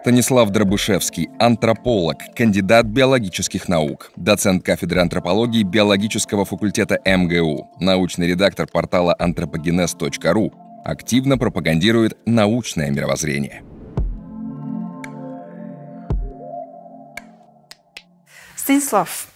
Станислав Дробышевский, антрополог, кандидат биологических наук, доцент кафедры антропологии биологического факультета МГУ, научный редактор портала anthropogenes.ru, активно пропагандирует научное мировоззрение. Станислав,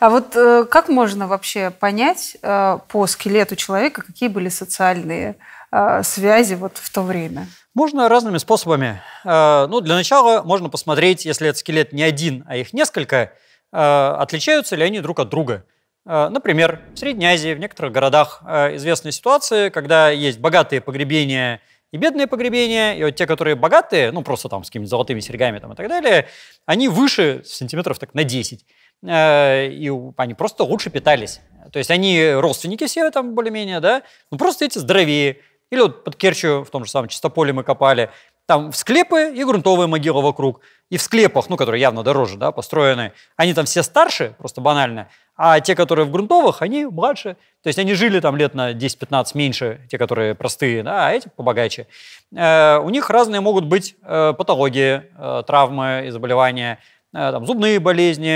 а вот э, как можно вообще понять э, по скелету человека, какие были социальные э, связи вот в то время? Можно разными способами. Э, ну, для начала можно посмотреть, если этот скелет не один, а их несколько, э, отличаются ли они друг от друга. Э, например, в Средней Азии, в некоторых городах известны ситуации, когда есть богатые погребения и бедные погребения, и вот те, которые богатые, ну, просто там с какими-то золотыми серьгами там и так далее, они выше сантиметров так на 10. И они просто лучше питались. То есть они родственники все там более-менее, да, ну, просто эти здоровее. Или вот под Керчью, в том же самом Чистополе мы копали, там в склепы и грунтовые могилы вокруг. И в склепах, ну, которые явно дороже, да, построены, они там все старше, просто банально, а те, которые в грунтовых, они младше. То есть они жили там лет на 10-15 меньше, те, которые простые, да, а эти побогаче. Э, у них разные могут быть э, патологии, э, травмы и заболевания – Э, там, зубные болезни,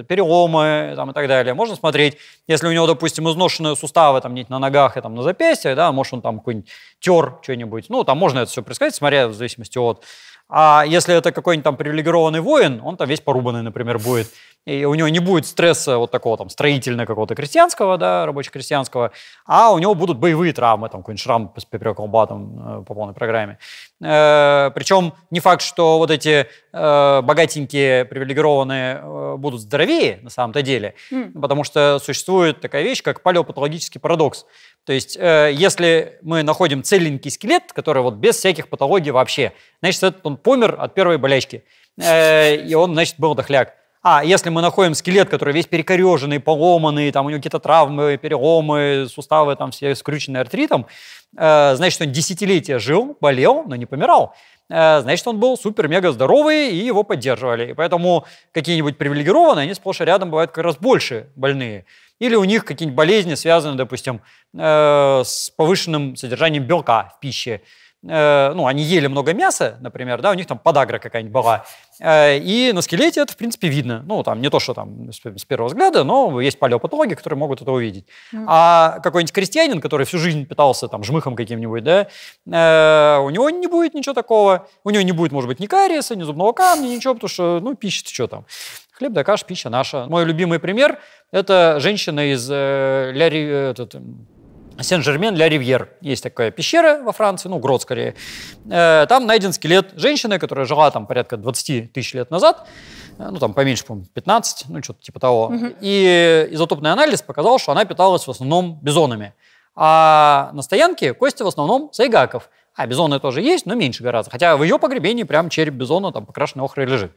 э, переломы э, там, и так далее. Можно смотреть, если у него, допустим, изношенные суставы там, на ногах и там, на запястье, да, может, он там какой-нибудь тер что-нибудь. Ну, там можно это все предсказать, смотря в зависимости от. А если это какой-нибудь там привилегированный воин, он там весь порубанный, например, будет. И у него не будет стресса вот такого там строительного какого-то крестьянского, да, рабоче-крестьянского, а у него будут боевые травмы, там какой-нибудь шрам с пепереком батом по полной программе. Э, Причем не факт, что вот эти э, богатенькие привилегированные э, будут здоровее на самом-то деле, mm. потому что существует такая вещь, как палеопатологический парадокс. То есть, если мы находим целенький скелет, который вот без всяких патологий вообще, значит, он помер от первой болячки, и он, значит, был дохляк. А если мы находим скелет, который весь перекореженный, поломанный, там у него какие-то травмы, переломы, суставы там все скрючены артритом, э, значит, он десятилетия жил, болел, но не помирал. Э, значит, он был супер-мега здоровый, и его поддерживали. И поэтому какие-нибудь привилегированные, они сплошь и рядом бывают как раз больше больные. Или у них какие-нибудь болезни связаны, допустим, э, с повышенным содержанием белка в пище Э, ну, они ели много мяса, например, да, у них там подагра какая-нибудь была, э, и на скелете это, в принципе, видно. Ну, там не то, что там с, первого взгляда, но есть палеопатологи, которые могут это увидеть. Mm. А какой-нибудь крестьянин, который всю жизнь питался там жмыхом каким-нибудь, да, э, у него не будет ничего такого, у него не будет, может быть, ни кариеса, ни зубного камня, ничего, потому что, ну, пища-то что там. Хлеб да каша, пища наша. Мой любимый пример – это женщина из э, Ляри... Этот, Сен-Жермен-ля-Ривьер. Есть такая пещера во Франции, ну, грот скорее. Э, там найден скелет женщины, которая жила там порядка 20 тысяч лет назад. Э, ну, там поменьше, по-моему, 15, ну, что-то типа того. Угу. И изотопный анализ показал, что она питалась в основном бизонами. А на стоянке кости в основном сайгаков. А бизоны тоже есть, но меньше гораздо. Хотя в ее погребении прям череп бизона там покрашенный охрой лежит.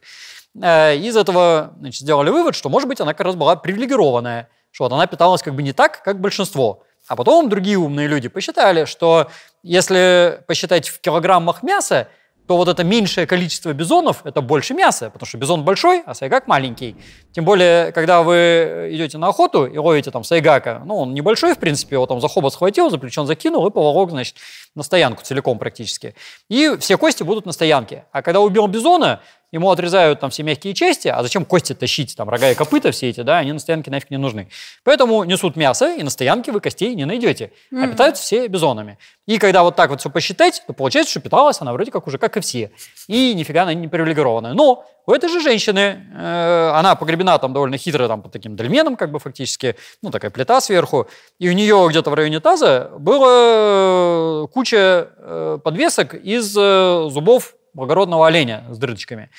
Э, из этого значит, сделали вывод, что, может быть, она как раз была привилегированная, что вот она питалась как бы не так, как большинство. А потом другие умные люди посчитали, что если посчитать в килограммах мяса, то вот это меньшее количество бизонов – это больше мяса, потому что бизон большой, а сайгак маленький. Тем более, когда вы идете на охоту и ловите там сайгака, ну, он небольшой, в принципе, его там за хобот схватил, за плечом закинул и поволок, значит, на стоянку целиком практически. И все кости будут на стоянке. А когда убил бизона, ему отрезают там все мягкие части, а зачем кости тащить, там рога и копыта все эти, да, они на стоянке нафиг не нужны. Поэтому несут мясо, и на стоянке вы костей не найдете, mm а питаются все бизонами. И когда вот так вот все посчитать, то получается, что питалась она вроде как уже как и все, и нифига она не привилегированная. Но у этой же женщины, э, она погребена там довольно хитро, там под таким дольменом как бы фактически, ну такая плита сверху, и у нее где-то в районе таза было э, куча э, подвесок из э, зубов благородного оленя с дырочками.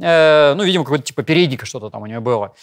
Э, ну, видимо, какой-то типа передника что-то там у него было.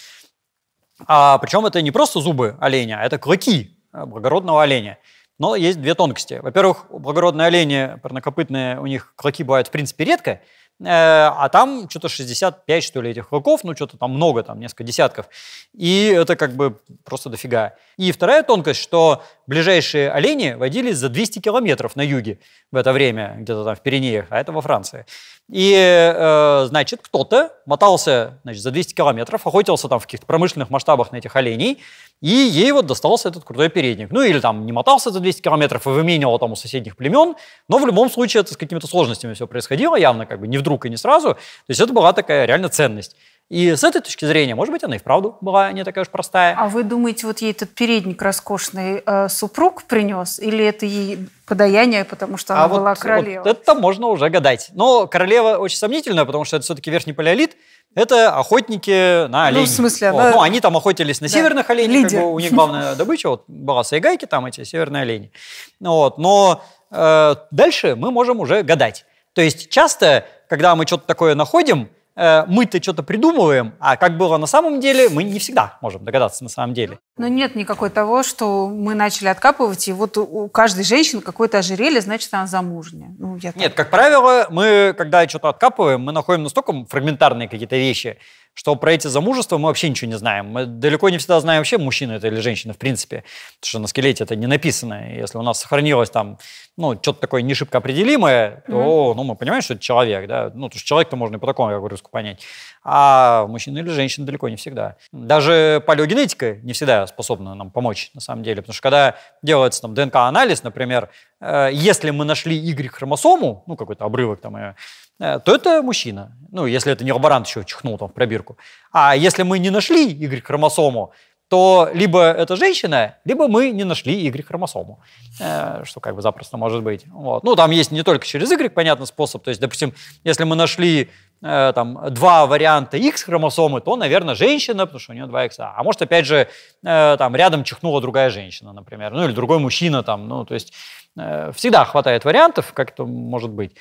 А причем это не просто зубы оленя, а это клыки э, благородного оленя. Но есть две тонкости. Во-первых, благородные олени парнокопытные, у них клыки бывают в принципе редко, Э, а там что-то 65, что ли, этих клыков, ну, что-то там много, там несколько десятков. И это как бы просто дофига. И вторая тонкость, что ближайшие олени водились за 200 километров на юге в это время, где-то там в Пиренеях, а это во Франции. И, э, значит, кто-то мотался значит, за 200 километров, охотился там в каких-то промышленных масштабах на этих оленей, и ей вот достался этот крутой передник. Ну или там не мотался за 200 километров и выменивал там у соседних племен, но в любом случае это с какими-то сложностями все происходило явно, как бы не вдруг и не сразу. То есть это была такая реально ценность. И с этой точки зрения, может быть, она и вправду была не такая уж простая. А вы думаете, вот ей этот передник роскошный э, супруг принес, или это ей подаяние, потому что а она а была вот, королева? Вот это можно уже гадать. Но королева очень сомнительная, потому что это все-таки верхний палеолит. Это охотники на оленей. Ну, в смысле, она... О, ну, они там охотились на да. северных оленей, Лидер. как бы у них главная добыча вот, была сайгайки, там эти северные олени. Ну вот. Но э, дальше мы можем уже гадать. То есть часто, когда мы что-то такое находим, Э, мы-то что-то придумываем, а как было на самом деле, мы не всегда можем догадаться на самом деле. Но нет никакой того, что мы начали откапывать, и вот у каждой женщины какое-то ожерелье, значит, она замужняя. Ну, я так... Нет, как правило, мы, когда что-то откапываем, мы находим настолько фрагментарные какие-то вещи, что про эти замужества мы вообще ничего не знаем. Мы далеко не всегда знаем вообще, мужчина это или женщина, в принципе, потому что на скелете это не написано. И если у нас сохранилось там, ну, что-то такое не шибко определимое, mm-hmm. то, ну, мы понимаем, что это человек, да, ну, то, есть человек-то можно и по такому я говорю понять. А мужчина или женщина далеко не всегда. Даже палеогенетика не всегда способна нам помочь, на самом деле, потому что когда делается там ДНК-анализ, например, э, если мы нашли Y-хромосому, ну, какой-то обрывок там ее, э, Э, то это мужчина. Ну, если это не лаборант еще чихнул там в пробирку. А если мы не нашли Y-хромосому, то либо это женщина, либо мы не нашли Y-хромосому, э, что как бы запросто может быть. Вот. Ну, там есть не только через Y, понятно, способ. То есть, допустим, если мы нашли э, там, два варианта X-хромосомы, то, наверное, женщина, потому что у нее два X. А может, опять же, там, рядом чихнула другая женщина, например, ну, или другой мужчина, там, ну, то есть Э, всегда хватает вариантов, как это может быть.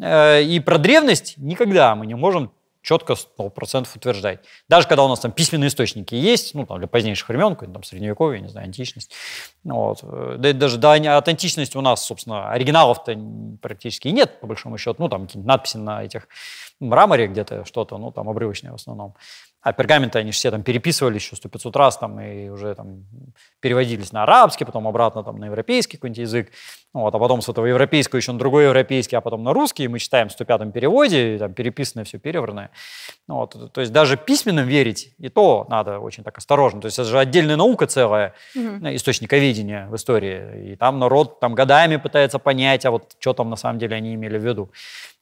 Э, и про древность никогда мы не можем четко 100% утверждать. Даже когда у нас там письменные источники есть, ну, там, для позднейших времен, какой-то там средневековье, не знаю, античность. Ну вот. Э, да, даже да, от античности у нас, собственно, оригиналов-то практически и нет, по большому счету. Ну, там какие-нибудь надписи на этих мраморе где-то что-то, ну, там обрывочные в основном. А пергаменты они же все там переписывали еще сто пятьсот раз там и уже там переводились на арабский, потом обратно там на европейский какой-нибудь язык. Вот, а потом с этого европейского еще на другой европейский, а потом на русский. И мы читаем в 105-м переводе, и, там переписанное все перевранное. Ну вот, то есть даже письменным верить, и то надо очень так осторожно. То есть это же отдельная наука целая, угу. Э, источниковедение в истории. И там народ там годами пытается понять, а вот что там на самом деле они имели в виду.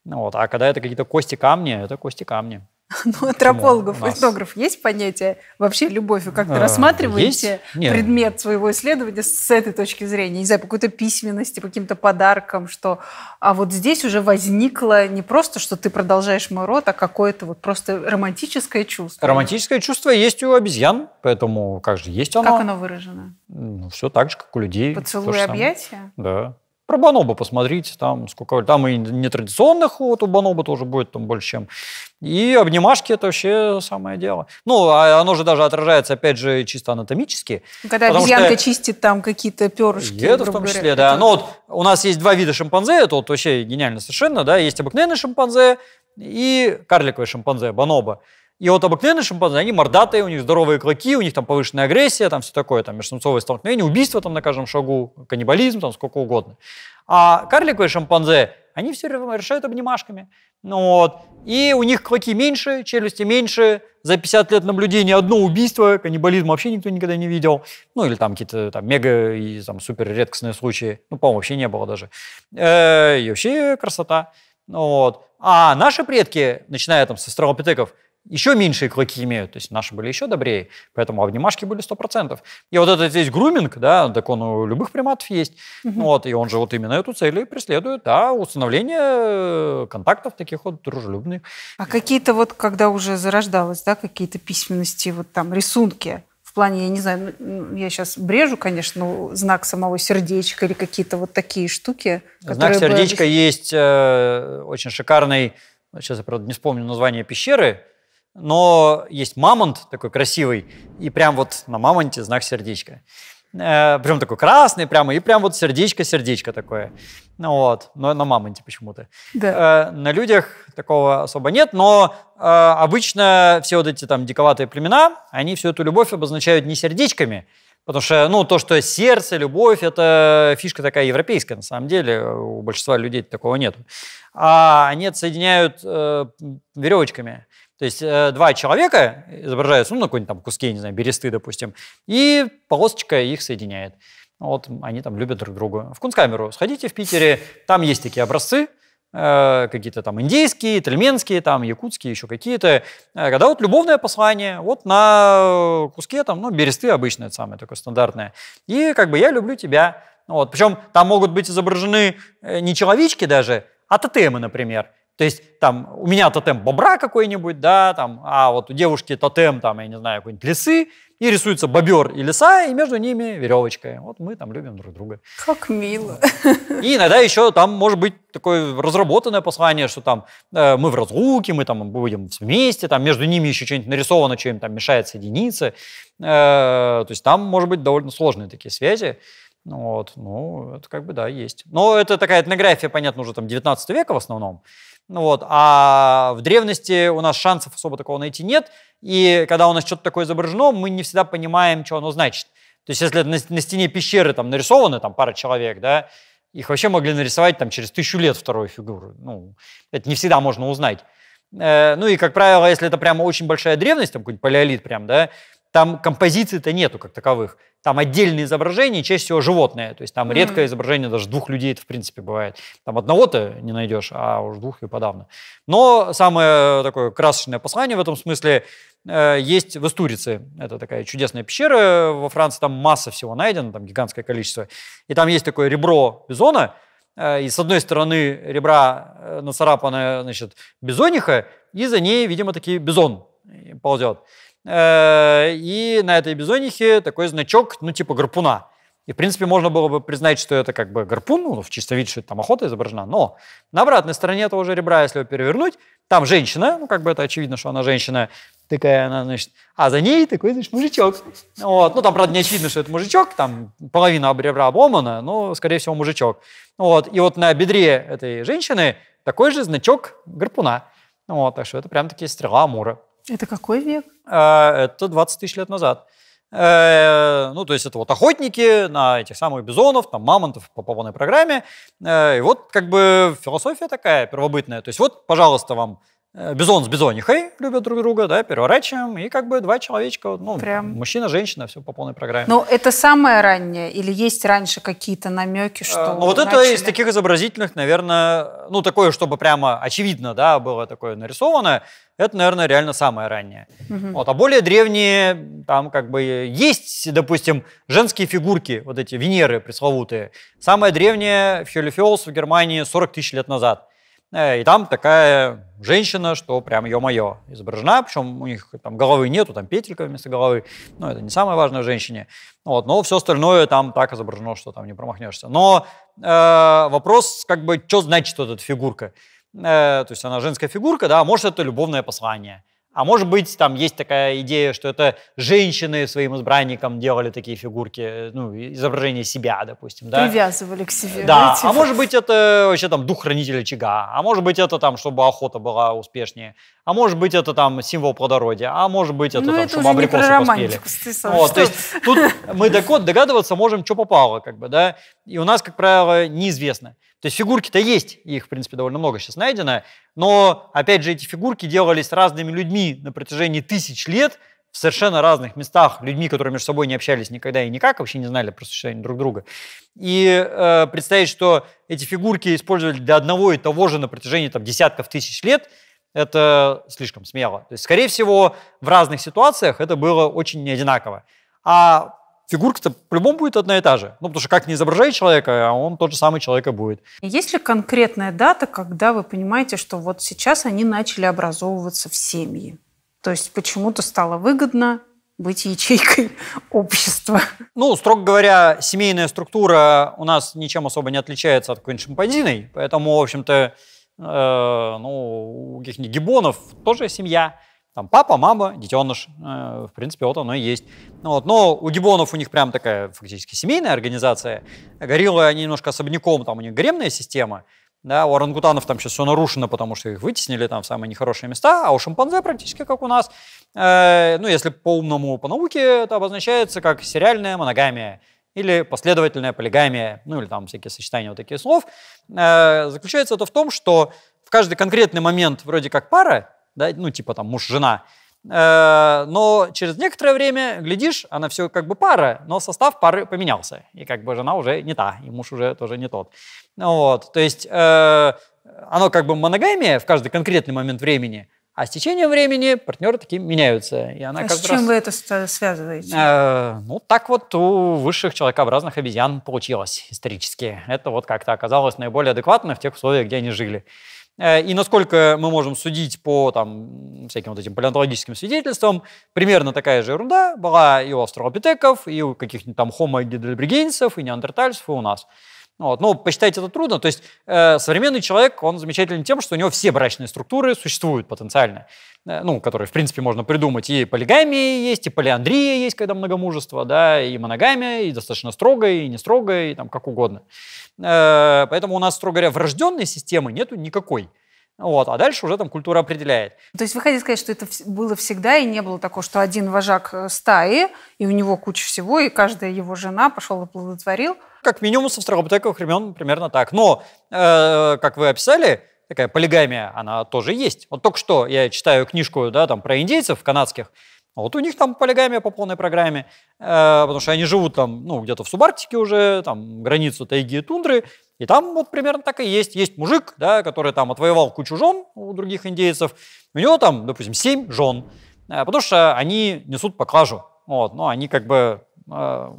Ну вот, а когда это какие-то кости камни, это кости камни. Ну, антропологов, да, этнограф, есть понятие вообще любовь? Вы как-то а, рассматриваете предмет своего исследования с этой точки зрения? Не знаю, по какой-то письменности, по каким-то подаркам, что... А вот здесь уже возникло не просто, что ты продолжаешь мой род, а какое-то вот просто романтическое чувство. Романтическое чувство есть у обезьян, поэтому как же есть оно. Как оно выражено? Ну, все так же, как у людей. Поцелуй объятия? Да. Про Баноба посмотрите, там сколько... Там и нетрадиционных вот у Баноба тоже будет там больше, чем... И обнимашки – это вообще самое дело. Ну, а оно же даже отражается, опять же, чисто анатомически. Когда обезьянка что... чистит там какие-то перышки. Это в том числе, да. Это... Но ну, вот у нас есть два вида шимпанзе, это вот вообще гениально совершенно, да. Есть обыкновенный шимпанзе и карликовый шимпанзе, Баноба. И вот обыкновенные шимпанзе, они мордатые, у них здоровые клыки, у них там повышенная агрессия, там все такое, там межсамцовые столкновения, убийства там на каждом шагу, каннибализм, там сколько угодно. А карликовые шимпанзе, они все решают обнимашками. Ну, вот. И у них клыки меньше, челюсти меньше, за 50 лет наблюдения одно убийство, каннибализм вообще никто никогда не видел. Ну, или там какие-то там мега и там супер редкостные случаи. Ну, по-моему, вообще не было даже. Э, и вообще красота. ну Вот. А наши предки, начиная там с австралопитеков, еще меньшие клыки имеют, то есть наши были еще добрее, поэтому обнимашки были 100%. И вот этот здесь груминг, да, так он у любых приматов есть, угу. вот, и он же вот именно эту цель и преследует, да, установление э, контактов таких вот дружелюбных. А какие-то вот, когда уже зарождалось, да, какие-то письменности, вот там рисунки, в плане, я не знаю, ну, ну, я сейчас брежу, конечно, знак самого сердечка или какие-то вот такие штуки. Знак сердечка бы... есть э, очень шикарный, сейчас я, правда, не вспомню название пещеры, но есть мамонт такой красивый, и прям вот на мамонте знак сердечко. Э, прям такой красный, прямо, и прям вот сердечко-сердечко такое. Ну вот, но на мамонте почему-то. Да. Э, на людях такого особо нет, но э, обычно все вот эти там диковатые племена, они всю эту любовь обозначают не сердечками, Потому что, ну, то, что сердце, любовь, это фишка такая европейская, на самом деле, у большинства людей такого нет. А они это соединяют веревочками. То есть э, два человека изображаются, ну, на какой-нибудь там куске, не знаю, бересты, допустим, и полосочка их соединяет. Вот они там любят друг друга. В кунсткамеру сходите в Питере, там есть такие образцы, э, какие-то там индейские, тельменские, там якутские, еще какие-то, э, когда вот любовное послание, вот на куске там, ну, бересты обычное, это самое такое стандартное. И как бы я люблю тебя. Вот. Причем там могут быть изображены э, не человечки даже, а тотемы, например. То есть там у меня тотем бобра какой-нибудь, да, там, а вот у девушки тотем, там, я не знаю, какой-нибудь лисы, и рисуется бобер и лиса, и между ними веревочка. Вот мы там любим друг друга. Как мило. И иногда еще там может быть такое разработанное послание, что там э, мы в разлуке, мы там будем вместе, там между ними еще что-нибудь нарисовано, что-нибудь там мешает соединиться. Э, то есть там может быть довольно сложные такие связи. Вот, ну, это как бы, да, есть. Но это такая этнография, понятно, уже там 19 века в основном. Ну вот. А в древности у нас шансов особо такого найти нет. И когда у нас что-то такое изображено, мы не всегда понимаем, что оно значит. То есть если на, на стене пещеры там нарисованы там пара человек, да, их вообще могли нарисовать там через тысячу лет вторую фигуру. Ну, это не всегда можно узнать. Э, ну и, как правило, если это прямо очень большая древность, там какой-нибудь палеолит прям, да, там композиции-то нету как таковых. Там отдельные изображения, чаще всего животное. То есть там mm-hmm. редкое изображение даже двух людей, это в принципе бывает. Там одного-то не найдешь, а уж двух и подавно. Но самое такое красочное послание в этом смысле э, есть в Истурице. Это такая чудесная пещера во Франции, там масса всего найдено, там гигантское количество. И там есть такое ребро бизона, э, и с одной стороны ребра э, нацарапанная, значит, бизониха, и за ней, видимо, такие бизон ползет. Э, и на этой бизонихе такой значок, ну, типа гарпуна. И, в принципе, можно было бы признать, что это как бы гарпун, ну, в чисто вид, что это там охота изображена, но на обратной стороне этого же ребра, если его перевернуть, там женщина, ну, как бы это очевидно, что она женщина, такая она, значит, а за ней такой, значит, мужичок. Вот. Ну, там, правда, не очевидно, что это мужичок, там половина ребра обломана, но, скорее всего, мужичок. Вот. И вот на бедре этой женщины такой же значок гарпуна. Вот, так что это прям-таки стрела Амура. Это какой век? А, это 20 тысяч лет назад. Э, ну, то есть это вот охотники на этих самых бизонов, там, мамонтов по полной программе. Э, и вот как бы философия такая первобытная. То есть вот, пожалуйста, вам Э, бизон с бизонихой любят друг друга, да, переворачиваем, и как бы два человечка, ну, Прям. мужчина, женщина, все по полной программе. Но это самое раннее, или есть раньше какие-то намеки, э, что Ну, вот начали? это из таких изобразительных, наверное, ну, такое, чтобы прямо очевидно, да, было такое нарисовано, это, наверное, реально самое раннее. Угу. Вот, а более древние, там, как бы, есть, допустим, женские фигурки, вот эти Венеры пресловутые. Самое древнее в Хелифиолс в Германии 40 тысяч лет назад. Э, и там такая женщина, что прям ё-моё, изображена, причем у них там головы нету, там петелька вместо головы, ну, это не самое важное в женщине, вот, но все остальное там так изображено, что там не промахнешься. Но э, вопрос, как бы, что значит вот эта фигурка? Э, то есть она женская фигурка, да, а может, это любовное послание, а может быть, там есть такая идея, что это женщины своим избранникам делали такие фигурки, э, ну, изображение себя, допустим, да? Привязывали к себе. Да, знаете, а может быть, это вообще там дух хранителя чага, а может быть, это там, чтобы охота была успешнее, а может быть, это там символ плодородия, а может быть, это ну, там, это чтобы уже абрикосы не про романтику, поспели. Вот, то есть тут мы догадываться можем, что попало, как бы, да? И у нас, как правило, неизвестно. То есть фигурки-то есть, их, в принципе, довольно много сейчас найдено, но, опять же, эти фигурки делались разными людьми на протяжении тысяч лет в совершенно разных местах, людьми, которые между собой не общались никогда и никак, вообще не знали про существование друг друга. И э, представить, что эти фигурки использовали для одного и того же на протяжении там, десятков тысяч лет, это слишком смело. То есть, скорее всего, в разных ситуациях это было очень неодинаково. А фигурка-то по любом будет одна и та же. Ну, потому что как не изображай человека, а он тот же самый человек и будет. Есть ли конкретная дата, когда вы понимаете, что вот сейчас они начали образовываться в семьи? То есть почему-то стало выгодно быть ячейкой общества. Ну, строго говоря, семейная структура у нас ничем особо не отличается от какой-нибудь шимпанзиной, поэтому, в общем-то, э, ну, у каких-нибудь гибонов тоже семья. Там папа, мама, детеныш. Э, в принципе, вот оно и есть. Ну вот. Но у гибонов у них прям такая фактически семейная организация. Гориллы, они немножко особняком, там у них гремная система. Да, у орангутанов там сейчас все нарушено, потому что их вытеснили там в самые нехорошие места, а у шимпанзе практически как у нас, э, ну, если по-умному, по науке, это обозначается как сериальная моногамия или последовательная полигамия, ну или там всякие сочетания вот таких слов. Э, заключается это в том, что в каждый конкретный момент вроде как пара, да, ну, типа там муж-жена. Э, но через некоторое время, глядишь, она все как бы пара, но состав пары поменялся. И как бы жена уже не та, и муж уже тоже не тот. Вот, то есть э, оно как бы моногамия в каждый конкретный момент времени, а с течением времени партнеры такие меняются. И она а с чем раз... вы это связываете? Э, ну, так вот у высших человекообразных обезьян получилось исторически. Это вот как-то оказалось наиболее адекватно в тех условиях, где они жили. Э, и насколько мы можем судить по там, всяким вот этим палеонтологическим свидетельствам, примерно такая же ерунда была и у австралопитеков, и у каких-нибудь там хомо и неандертальцев, и у нас. Ну вот. но ну, посчитать это трудно. То есть э, современный человек, он замечательный тем, что у него все брачные структуры существуют потенциально. Э, ну, которые, в принципе, можно придумать. И полигамия есть, и полиандрия есть, когда многомужество, да, и моногамия, и достаточно строгая, и не строгая, и там как угодно. Э, поэтому у нас, строго говоря, врожденной системы нету никакой. Вот, а дальше уже там культура определяет. То есть вы хотите сказать, что это было всегда и не было такого, что один вожак э, стаи, и у него куча всего, и каждая его жена пошел и плодотворил – как минимум со второбутековых времен примерно так. Но, э, как вы описали, такая полигамия, она тоже есть. Вот только что я читаю книжку да, там, про индейцев канадских, вот у них там полигамия по полной программе, э, потому что они живут там, ну, где-то в Субарктике уже, там, границу тайги и тундры, и там вот примерно так и есть. Есть мужик, да, который там отвоевал кучу жен у других индейцев, у него там, допустим, семь жен, э, потому что они несут поклажу, вот, но ну, они как бы э,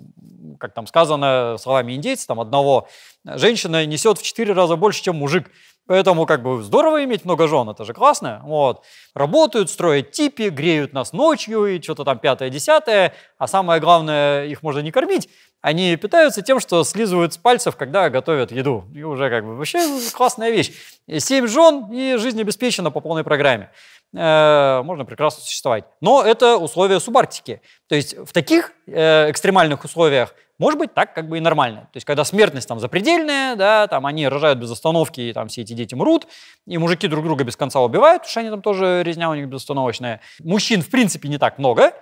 как там сказано словами индейцев, там одного, женщина несет в четыре раза больше, чем мужик. Поэтому как бы здорово иметь много жен, это же классно. Вот. Работают, строят типи, греют нас ночью и что-то там пятое-десятое. А самое главное, их можно не кормить. Они питаются тем, что слизывают с пальцев, когда готовят еду. И уже как бы вообще классная вещь. Семь жен и жизнь обеспечена по полной программе. Э, можно прекрасно существовать. Но это условия субарктики. То есть в таких э, экстремальных условиях может быть так как бы и нормально. То есть когда смертность там запредельная, да, там они рожают без остановки, и там все эти дети мрут, и мужики друг друга без конца убивают, потому что они там тоже резня у них безостановочная. Мужчин в принципе не так много,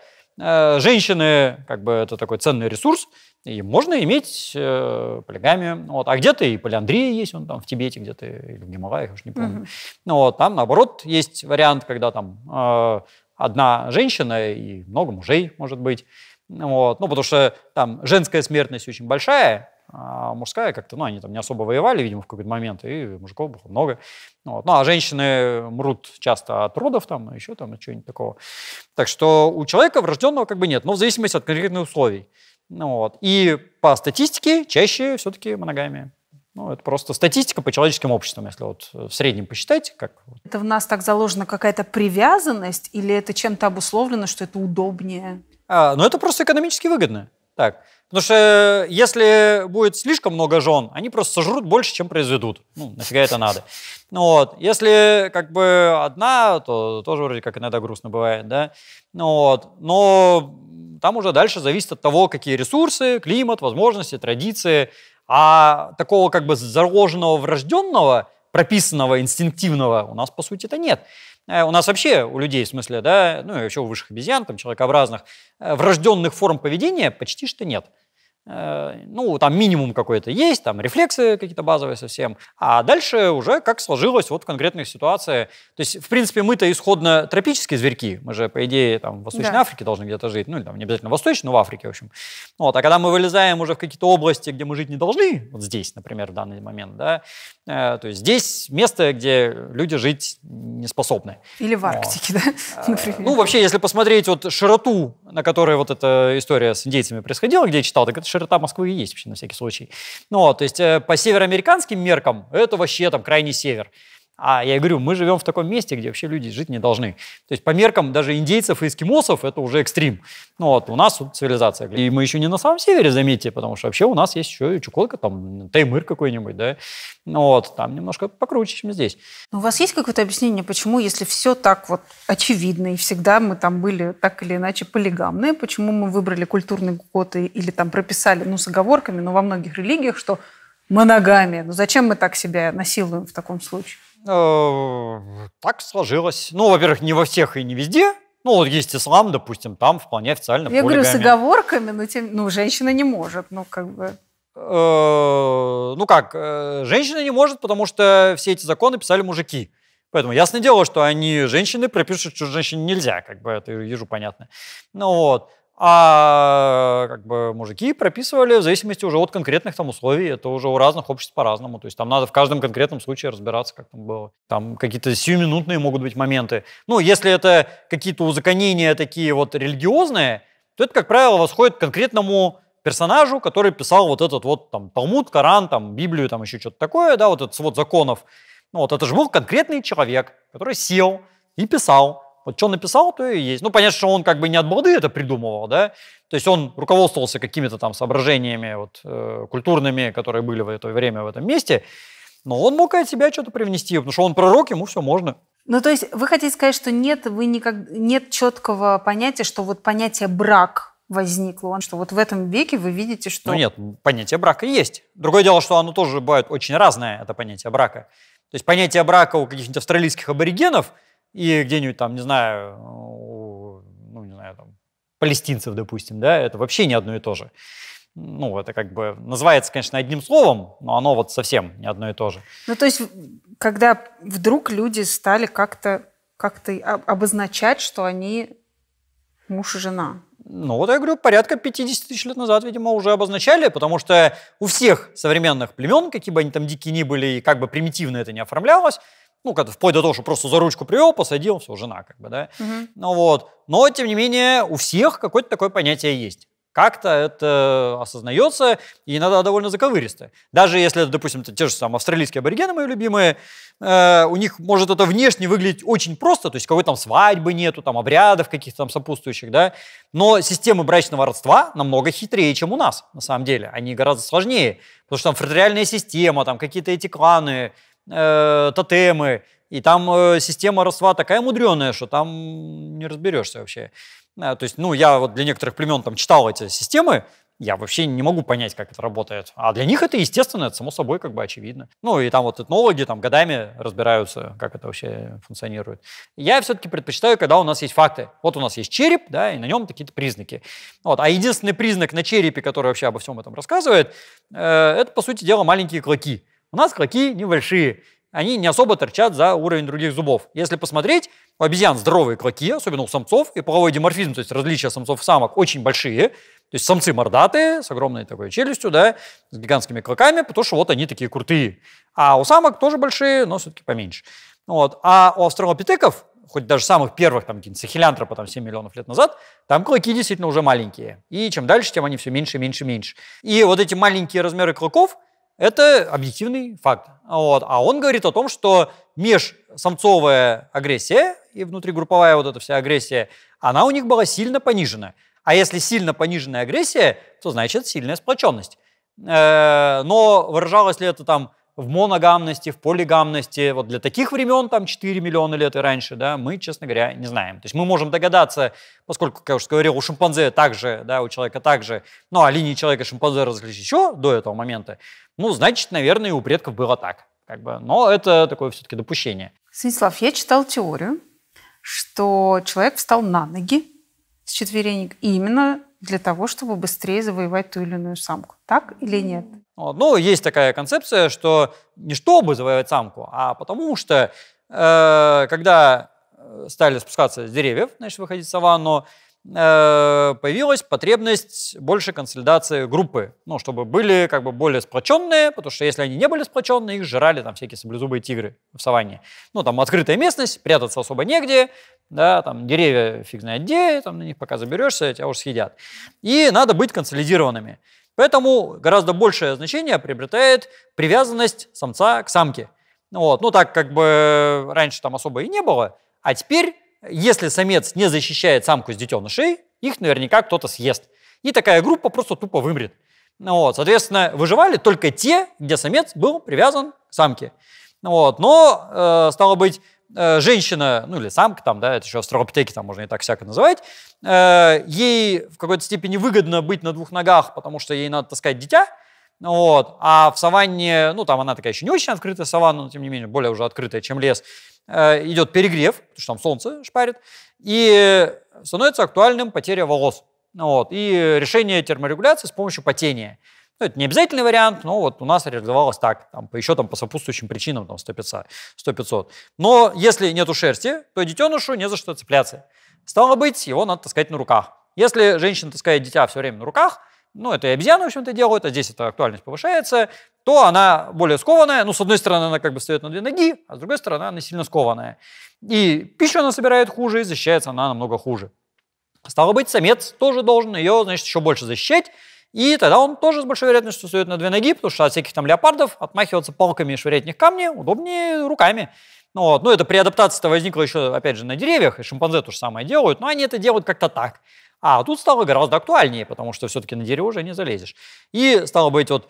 Э, женщины, как бы это такой ценный ресурс, и можно иметь э, полигамию. Вот. А где-то и полиандрия есть, он там в Тибете где-то, или в Гималаях, я уж не помню. Mm-hmm. Ну, вот, там, наоборот, есть вариант, когда там э, одна женщина и много мужей, может быть. Вот. Ну, потому что там женская смертность очень большая, а мужская как-то, ну, они там не особо воевали, видимо, в какой-то момент, и мужиков было много. Ну, вот. ну а женщины мрут часто от родов там, еще там, чего-нибудь такого. Так что у человека врожденного как бы нет, но в зависимости от конкретных условий. Ну, вот. И по статистике чаще все-таки моногамия. Ну, это просто статистика по человеческим обществам, если вот э, в среднем посчитать. Как... Это в нас так заложена какая-то привязанность или это чем-то обусловлено, что это удобнее? А, ну, это просто экономически выгодно так. Потому что э, если будет слишком много жен, они просто сожрут больше, чем произведут. Ну, нафига это надо. Ну, вот. Если как бы одна, то тоже вроде как иногда грустно бывает, да. Ну, вот. Но там уже дальше зависит от того, какие ресурсы, климат, возможности, традиции. А такого как бы заложенного, врожденного, прописанного, инстинктивного у нас, по сути, это нет. Э, у нас вообще у людей, в смысле, да, ну и еще у высших обезьян, там, человекообразных, э, врожденных форм поведения почти что нет. Э, ну, там минимум какой-то есть, там рефлексы какие-то базовые совсем. А дальше уже как сложилось вот в конкретных ситуациях. То есть, в принципе, мы-то исходно тропические зверьки. Мы же, по идее, там в Восточной да. Африке должны где-то жить. Ну, там не обязательно в Восточной, но в Африке, в общем. Вот. А когда мы вылезаем уже в какие-то области, где мы жить не должны, вот здесь, например, в данный момент, да, Э, то есть здесь место, где люди жить не способны. Или в Арктике, Но, да? Э, например. Ну, вообще, если посмотреть вот широту, на которой вот эта история с индейцами происходила, где я читал, так это широта Москвы и есть вообще на всякий случай. Ну, то есть э, по североамериканским меркам это вообще там крайний север. А я говорю, мы живем в таком месте, где вообще люди жить не должны. То есть по меркам даже индейцев и эскимосов это уже экстрим. Ну вот, у нас тут цивилизация. И мы еще не на самом севере, заметьте, потому что вообще у нас есть еще чуколка, там Таймыр какой-нибудь, да. Ну вот, там немножко покруче, чем здесь. Но ну, у вас есть какое-то объяснение, почему, если все так вот очевидно, и всегда мы там были так или иначе полигамные, почему мы выбрали культурный год или там прописали, ну, с оговорками, но во многих религиях, что моногамия. Ну зачем мы так себя насилуем в таком случае? Э, так сложилось. Ну, во-первых, не во всех и не везде. Ну, вот есть ислам, допустим, там вполне официально Я полигами. говорю, с оговорками, но тем... ну, женщина не может, ну, как бы... Э, ну как, э, женщина не может, потому что все эти законы писали мужики. Поэтому ясное дело, что они, женщины, пропишут, что женщине нельзя, как бы это вижу понятно. Ну вот. А как бы мужики прописывали в зависимости уже от конкретных там условий. Это уже у разных обществ по-разному. То есть там надо в каждом конкретном случае разбираться, как там было. Там какие-то сиюминутные могут быть моменты. Ну, если это какие-то узаконения такие вот религиозные, то это, как правило, восходит к конкретному персонажу, который писал вот этот вот там Талмуд, Коран, там Библию, там еще что-то такое, да, вот этот свод законов. Ну вот это же был конкретный человек, который сел и писал. Вот что написал, то и есть. Ну, понятно, что он как бы не от балды это придумывал, да, то есть он руководствовался какими-то там соображениями вот, э, культурными, которые были в это время в этом месте, но он мог от себя что-то привнести, потому что он пророк, ему все можно. Ну, то есть вы хотите сказать, что нет, вы никак, нет четкого понятия, что вот понятие «брак» возникло, что вот в этом веке вы видите, что... Ну нет, понятие брака есть. Другое дело, что оно тоже бывает очень разное, это понятие брака. То есть понятие брака у каких-нибудь австралийских аборигенов – и где-нибудь там, не знаю, у, ну, не знаю, там, палестинцев, допустим, да, это вообще не одно и то же. Ну, это как бы называется, конечно, одним словом, но оно вот совсем не одно и то же. Ну, то есть, когда вдруг люди стали как-то как обозначать, что они муж и жена. Ну, вот я говорю, порядка 50 тысяч лет назад, видимо, уже обозначали, потому что у всех современных племен, какие бы они там дикие ни были, и как бы примитивно это не оформлялось, ну, как вплоть до того, что просто за ручку привел, посадил, все, жена как бы, да. Угу. Ну вот. Но, тем не менее, у всех какое-то такое понятие есть. Как-то это осознается, и иногда довольно заковыристо. Даже если, допустим, те же самые австралийские аборигены, мои любимые, э, у них может это внешне выглядеть очень просто, то есть какой там свадьбы нету, там обрядов каких-то там сопутствующих, да, но системы брачного родства намного хитрее, чем у нас, на самом деле. Они гораздо сложнее, потому что там федеральная система, там какие-то эти кланы, э, тотемы, и там э, система родства такая мудреная, что там не разберешься вообще. Э, то есть, ну, я вот для некоторых племен там читал эти системы, я вообще не могу понять, как это работает. А для них это естественно, это само собой как бы очевидно. Ну и там вот этнологи там годами разбираются, как это вообще функционирует. Я все-таки предпочитаю, когда у нас есть факты. Вот у нас есть череп, да, и на нем какие-то признаки. Вот. А единственный признак на черепе, который вообще обо всем этом рассказывает, э, это, по сути дела, маленькие клыки. У нас клыки небольшие, они не особо торчат за уровень других зубов. Если посмотреть, у обезьян здоровые клыки, особенно у самцов, и половой диморфизм, то есть различия самцов и самок, очень большие. То есть самцы мордатые, с огромной такой челюстью, да, с гигантскими клыками, потому что вот они такие крутые. А у самок тоже большие, но все-таки поменьше. Вот. А у австралопитеков, хоть даже самых первых, там, какие-нибудь сахилянтропа, там, 7 миллионов лет назад, там клыки действительно уже маленькие. И чем дальше, тем они все меньше, меньше, меньше. И вот эти маленькие размеры клыков – это объективный факт. Вот. А он говорит о том, что межсамцовая агрессия и внутригрупповая вот эта вся агрессия, она у них была сильно понижена. А если сильно пониженная агрессия, то значит сильная сплоченность. Э, но выражалось ли это там в моногамности, в полигамности. Вот для таких времен, там 4 миллиона лет и раньше, да, мы, честно говоря, не знаем. То есть мы можем догадаться, поскольку, как я уже говорил, у шимпанзе также, да, у человека также, ну, а линии человека и шимпанзе различить еще до этого момента, ну, значит, наверное, и у предков было так. Как бы. Но это такое все-таки допущение. Станислав, я читал теорию, что человек встал на ноги с четверенек именно для того, чтобы быстрее завоевать ту или иную самку. Так или нет? Ну, есть такая концепция, что не чтобы завоевать самку, а потому что, э, когда э, стали спускаться с деревьев, значит, выходить в саванну, э, появилась потребность больше консолидации группы, ну, чтобы были как бы более сплоченные, потому что если они не были сплоченные, их жрали там всякие саблезубые тигры в саванне. Ну, там открытая местность, прятаться особо негде, да, там деревья фиг знает где, там на них пока заберешься, тебя уже съедят. И надо быть консолидированными. Поэтому гораздо большее значение приобретает привязанность самца к самке. Вот. Ну, так как бы раньше там особо и не было, а теперь, если самец не защищает самку с детенышей, их наверняка кто-то съест. И такая группа просто тупо вымрет. Ну вот. Соответственно, выживали только те, где самец был привязан к самке. Ну вот. Но, э, стало быть, Э, женщина, ну или самка там, да, это еще австралопитеки там можно и так всяко называть, э, ей в какой-то степени выгодно быть на двух ногах, потому что ей надо таскать дитя, вот. А в саванне, ну там она такая еще не очень открытая саванна, но тем не менее более уже открытая, чем лес, э, идет перегрев, потому что там солнце шпарит, и становится актуальным потеря волос. Вот. И решение терморегуляции с помощью потения. Ну, это не обязательный вариант, но вот у нас реализовалось так, там, по, еще там, по сопутствующим причинам, там, 100-500. Но если нету шерсти, то детенышу не за что цепляться. Стало быть, его надо таскать на руках. Если женщина таскает дитя все время на руках, ну, это и обезьяны, в общем-то, делают, а здесь эта актуальность повышается, то она более скованная. Ну, с одной стороны, она как бы стоит на две ноги, а с другой стороны, она сильно скованная. И пищу она собирает хуже, и защищается она намного хуже. Стало быть, самец тоже должен ее, значит, еще больше защищать, и тогда он тоже с большой вероятностью стоит на две ноги, потому что от всяких там леопардов отмахиваться палками и швырять в них камни удобнее руками. Ну, вот. ну это при адаптации-то возникло еще, опять же, на деревьях, и шимпанзе то же самое делают, но они это делают как-то так. А тут стало гораздо актуальнее, потому что все-таки на дерево уже не залезешь. И стало быть, вот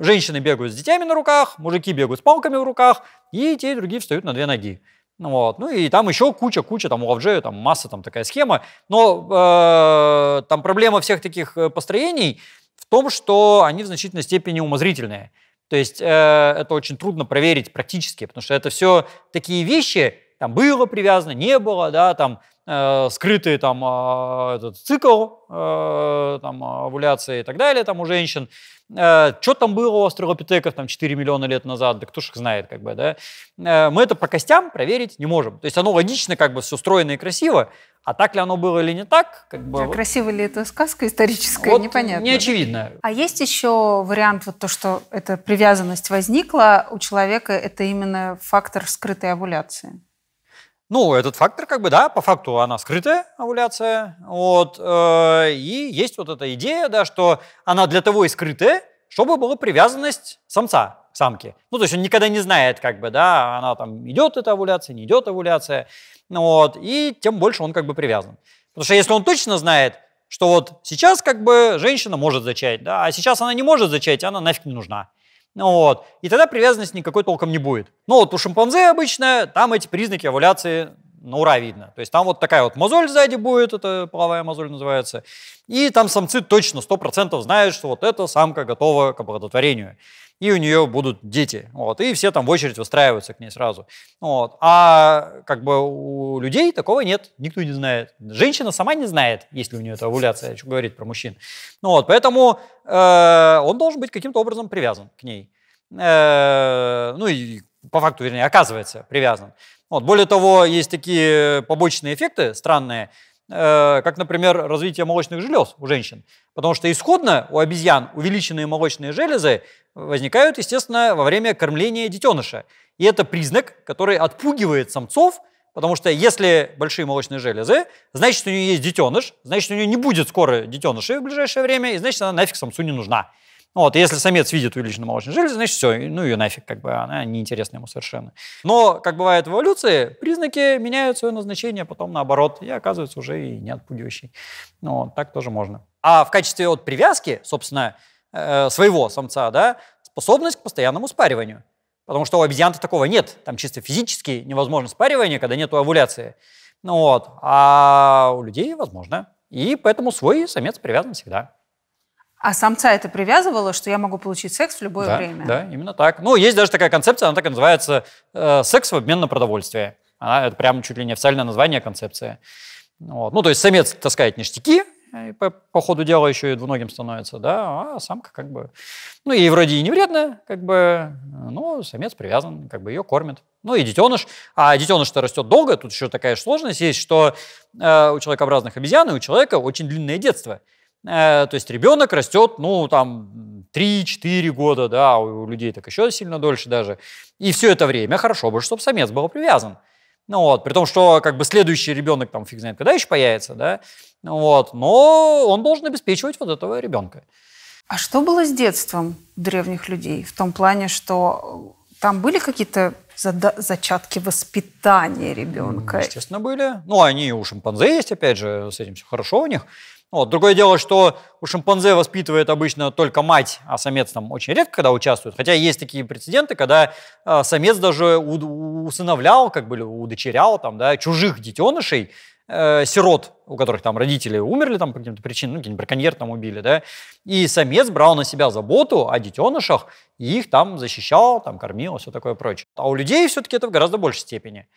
женщины бегают с детьми на руках, мужики бегают с палками в руках, и те и другие встают на две ноги. Ну вот. Ну и там еще куча-куча, там у Лавджея там масса там такая схема, но э, там проблема всех таких э, построений в том, что они в значительной степени умозрительные. То есть э, это очень трудно проверить практически, потому что это все такие вещи, там было привязано, не было, да, там э, скрытый там э, этот цикл э, там э, овуляции и так далее там у женщин, Э, что там было у астролопитеков там 4 миллиона лет назад, да кто ж их знает, как бы, да. Э, мы это по костям проверить не можем. То есть оно логично как бы все устроено и красиво, а так ли оно было или не так? Как бы... А красиво ли это сказка историческая, вот непонятно. Не очевидно. А есть еще вариант, вот то, что эта привязанность возникла у человека, это именно фактор скрытой овуляции? Ну, этот фактор, как бы, да, по факту она скрытая, овуляция, вот, э, и есть вот эта идея, да, что она для того и скрытая, чтобы была привязанность самца к самке. Ну, то есть он никогда не знает, как бы, да, она там идет эта овуляция, не идет овуляция, вот, и тем больше он как бы привязан. Потому что если он точно знает, что вот сейчас как бы женщина может зачать, да, а сейчас она не может зачать, она нафиг не нужна. Вот. И тогда привязанность никакой толком не будет. Ну вот у шимпанзе обычно там эти признаки овуляции на ну, ура видно. То есть там вот такая вот мозоль сзади будет, это половая мозоль называется. И там самцы точно 100% знают, что вот эта самка готова к оплодотворению и у нее будут дети. Вот, и все там в очередь выстраиваются к ней сразу. Вот. А как бы у людей такого нет, никто не знает. Женщина сама не знает, есть ли у нее это овуляция, Я хочу говорить про мужчин. Ну, вот, поэтому э, он должен быть каким-то образом привязан к ней. Э, ну и по факту, вернее, оказывается привязан. Вот. Более того, есть такие побочные эффекты странные. Э, как, например, развитие молочных желез у женщин. Потому что исходно у обезьян увеличенные молочные железы возникают, естественно, во время кормления детеныша. И это признак, который отпугивает самцов, потому что если большие молочные железы, значит, у нее есть детеныш, значит, у нее не будет скоро детенышей в ближайшее время, и значит, она нафиг самцу не нужна. Ну вот, если самец видит увеличенную молочную железу, значит, все, ну ее нафиг, как бы она неинтересна ему совершенно. Но, как бывает в эволюции, признаки меняют свое назначение, потом наоборот, и оказывается уже и не отпугивающий. Ну, так тоже можно. А в качестве вот привязки, собственно, э, своего самца, да, способность к постоянному спариванию. Потому что у обезьян такого нет. Там чисто физически невозможно спаривание, когда нет овуляции. Ну вот. А у людей возможно. И поэтому свой самец привязан всегда. А самца это привязывало, что я могу получить секс в любое да, время? Да, именно так. Ну, есть даже такая концепция, она так и называется э, «секс в обмен на продовольствие». Она, это прям чуть ли не официальное название концепции. Вот. Ну, то есть самец таскает ништяки, э, по, по ходу дела еще и двуногим становится, да, а самка как бы, ну, ей вроде и не вредно, как бы, но самец привязан, как бы ее кормит. Ну и детеныш, а детеныш-то растет долго, тут еще такая сложность есть, что э, у человекообразных обезьян и у человека очень длинное детство – Э, то есть ребенок растет, ну, там, 3-4 года, да, а у людей так еще сильно дольше даже. И все это время хорошо бы, чтобы самец был привязан. Ну вот, при том, что как бы следующий ребенок там фиг знает, когда еще появится, да, вот, но он должен обеспечивать вот этого ребенка. А что было с детством древних людей? В том плане, что э, там были какие-то зачатки воспитания ребенка? Естественно, были. Ну, они у шимпанзе есть, опять же, с этим все хорошо у них. Ну вот. Другое дело, что у шимпанзе воспитывает обычно только мать, а самец там очень редко когда участвует. Хотя есть такие прецеденты, когда э, самец даже усыновлял, как бы удочерял там, да, чужих детенышей, э, сирот, у которых там родители умерли там по каким-то причинам, ну, какие-нибудь браконьер там убили, да, и самец брал на себя заботу о детенышах и их там защищал, там кормил, все такое прочее. А у людей все-таки это в гораздо большей степени.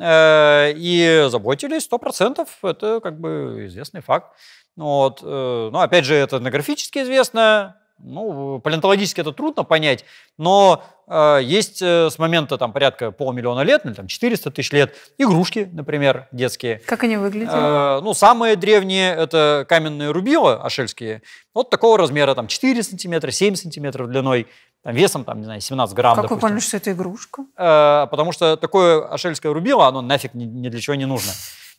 Э, и заботились 100%, это как бы известный факт. Ну вот. Э, ну, опять же, это этнографически известно, ну, палеонтологически это трудно понять, но э, есть э, с момента там порядка полмиллиона лет, ну, там 400 тысяч лет, игрушки, например, детские. Как они выглядят? Э, ну, самые древние – это каменные рубила ашельские, вот такого размера, там 4 сантиметра, 7 сантиметров длиной, там, весом, там, не знаю, 17 грамм, Как допустим. вы поняли, что это игрушка? Э, потому что такое ашельское рубило, оно нафиг ни, ни для чего не нужно.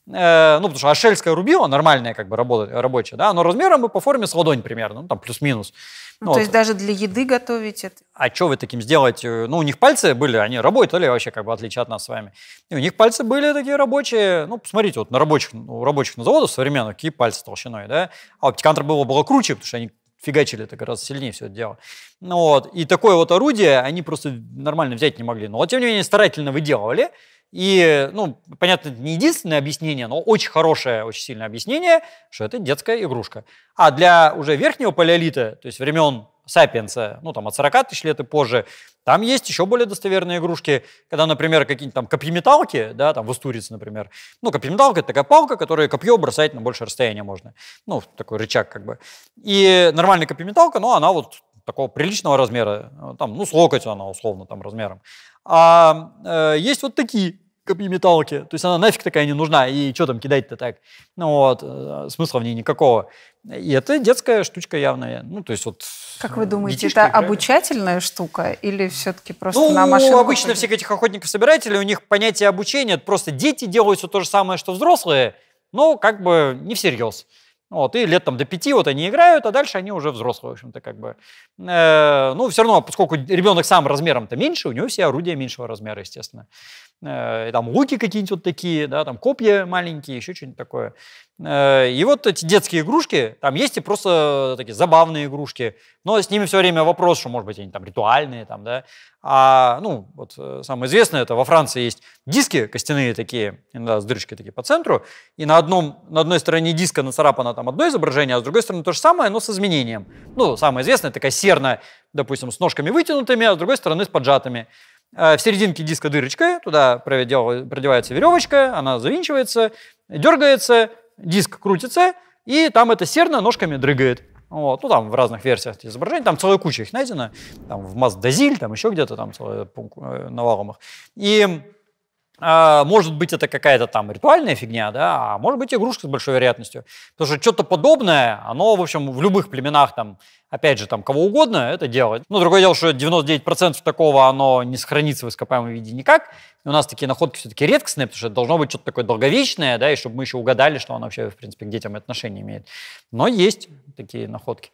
Э, ну, потому что ашельское рубило, нормальное как бы рабочее, да, оно размером и по форме с ладонь примерно, ну, там плюс-минус. Ну, ну вот. То есть даже для еды готовить это? А что вы таким сделаете? Э, ну, у них пальцы были, они работали вообще, как бы, отличие от нас с вами. И у них пальцы были такие рабочие, ну, посмотрите, вот на рабочих, у рабочих на заводах современных, какие пальцы толщиной, да, а у Птикантра было, было круче, потому что они фигачили это гораздо сильнее все это дело. Ну, вот. И такое вот орудие они просто нормально взять не могли. Но тем не менее, старательно выделывали, делали и, ну, понятно, это не единственное объяснение, но очень хорошее, очень сильное объяснение, что это детская игрушка. А для уже верхнего палеолита, то есть времен Сапиенса, ну, там, от 40 тысяч лет и позже, там есть еще более достоверные игрушки, когда, например, какие-нибудь там копьеметалки, да, там, в Устурице, например. Ну, копьеметалка – это такая палка, которую копье бросать на большее расстояние можно. Ну, такой рычаг как бы. И нормальная копьеметалка, но она вот такого приличного размера, там, ну, с локоть она условно там размером. А э, есть вот такие металлки. То есть она нафиг такая не нужна, и что там кидать-то так? Ну вот, э, смысла в ней никакого. И это детская штучка явная. Ну, то есть вот... Как э, вы думаете, это играют. обучательная штука или все-таки просто ну, на машину? обычно ходит? всех этих охотников-собирателей, у них понятие обучения, это просто дети делают все то же самое, что взрослые, но как бы не всерьез. Вот, и лет там до пяти вот они играют, а дальше они уже взрослые, в общем-то, как бы. Э, ну, все равно, поскольку ребенок сам размером-то меньше, у него все орудия меньшего размера, естественно. Э, там луки какие-нибудь вот такие, да, там копья маленькие, еще что-нибудь такое. Э, и вот эти детские игрушки, там есть и просто такие забавные игрушки, но с ними все время вопрос, что, может быть, они там ритуальные, там, да. А, ну, вот э, самое известное, это во Франции есть диски костяные такие, иногда с дырочкой такие по центру, и на, одном, на одной стороне диска нацарапано там одно изображение, а с другой стороны то же самое, но с изменением. Ну, самое известное, такая серная, допустим, с ножками вытянутыми, а с другой стороны с поджатыми. Э, в серединке диска дырочка, туда продевается веревочка, она завинчивается, дергается, диск крутится, и там это серно ножками дрыгает. Вот, ну, там в разных версиях изображений, там целая куча их найдено, там в Маздазиль, там еще где-то, там целая, э, на Валомах. И а, может быть, это какая-то там ритуальная фигня, да, а может быть, игрушка с большой вероятностью. Потому что что-то подобное, оно, в общем, в любых племенах, там, опять же, там, кого угодно это делает. Ну, другое дело, что 99% такого, оно не сохранится в ископаемом виде никак. И у нас такие находки все-таки редкостные, потому что это должно быть что-то такое долговечное, да, и чтобы мы еще угадали, что оно вообще, в принципе, к детям отношение имеет. Но есть такие находки.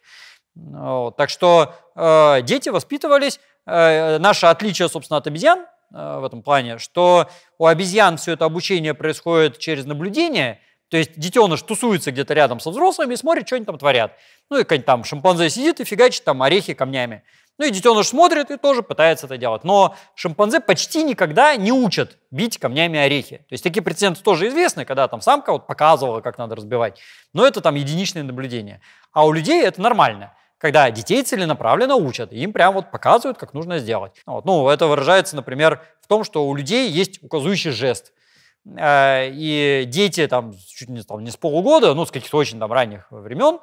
Вот. Так что э, дети воспитывались. Э, наше отличие, собственно, от обезьян, Э, в этом плане, что у обезьян все это обучение происходит через наблюдение, то есть детеныш тусуется где-то рядом со взрослыми и смотрит, что они там творят. Ну и какой-нибудь там шимпанзе сидит и фигачит там орехи камнями. Ну и детеныш смотрит и тоже пытается это делать. Но шимпанзе почти никогда не учат бить камнями орехи. То есть такие прецеденты тоже известны, когда там самка вот показывала, как надо разбивать. Но это там единичные наблюдения. А у людей это нормально когда детей целенаправленно учат, им прям вот показывают, как нужно сделать. Вот. Ну, это выражается, например, в том, что у людей есть указующий жест. Э, и дети там чуть не, там, не с полугода, ну, с каких-то очень там ранних времен,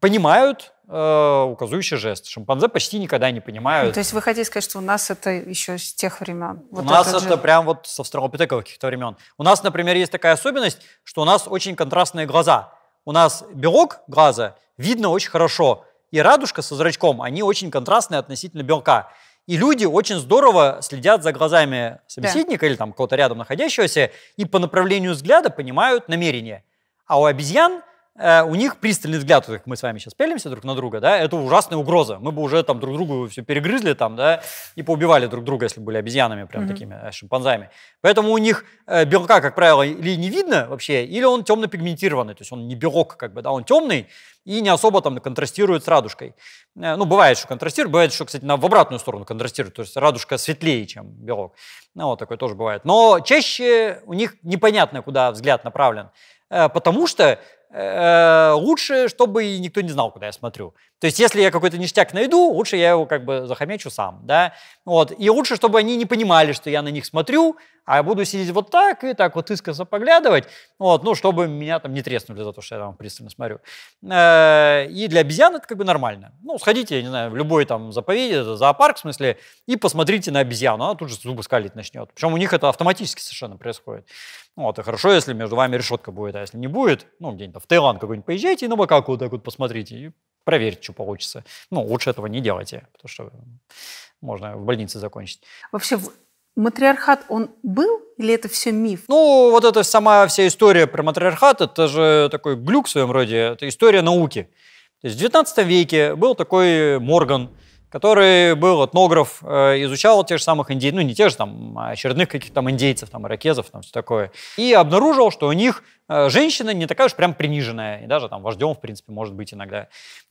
понимают э, указующий жест. Шимпанзе почти никогда не понимают. Ну, то есть вы хотите сказать, что у нас это еще с тех времен? Вот у нас это прям вот со австралопитековых каких-то времен. У нас, например, есть такая особенность, что у нас очень контрастные глаза. У нас белок глаза видно очень хорошо, и радужка со зрачком, они очень контрастные относительно белка. И люди очень здорово следят за глазами собеседника да. или там кого-то рядом находящегося и по направлению взгляда понимают намерение. А у обезьян – Э, у них пристальный взгляд, как мы с вами сейчас пелимся друг на друга, да, это ужасная угроза. Мы бы уже там друг другу все перегрызли там, да, и поубивали друг друга, если были обезьянами, прям mm-hmm. такими э, шимпанзами. Поэтому у них э, белка, как правило, или не видно вообще, или он темно-пигментированный, то есть он не белок, как бы, да, он темный и не особо там контрастирует с радужкой. Ну, бывает, что контрастирует, бывает, что, кстати, на в обратную сторону контрастирует, то есть радужка светлее, чем белок. Ну, вот такое тоже бывает. Но чаще у них непонятно, куда взгляд направлен потому что Э, лучше, чтобы никто не знал, куда я смотрю. То есть, если я какой-то ништяк найду, лучше я его как бы захомячу сам, да. Вот. И лучше, чтобы они не понимали, что я на них смотрю, а я буду сидеть вот так и так вот искоса поглядывать, вот, ну, чтобы меня там не треснули за то, что я там пристально смотрю. Э, и для обезьян это как бы нормально. Ну, сходите, я не знаю, в любой там заповедь, зоопарк в смысле, и посмотрите на обезьяну, она тут же зубы скалить начнет. Причем у них это автоматически совершенно происходит. Вот, и хорошо, если между вами решетка будет, а если не будет, ну, где-нибудь в Таиланд какой-нибудь поезжайте и на макаку вот так вот посмотрите, и проверить, что получится. Ну, лучше этого не делайте, потому что можно в больнице закончить. Вообще, матриархат, он был или это все миф? Ну, вот эта сама вся история про матриархат, это же такой глюк в своем роде, это история науки. То есть в 19 веке был такой Морган, который был этнограф, э, изучал тех же самых индейцев, ну не тех же там а очередных каких-то там индейцев, там иракезов, там все такое, и обнаружил, что у них э, женщина не такая уж прям приниженная, и даже там вождем, в принципе, может быть иногда.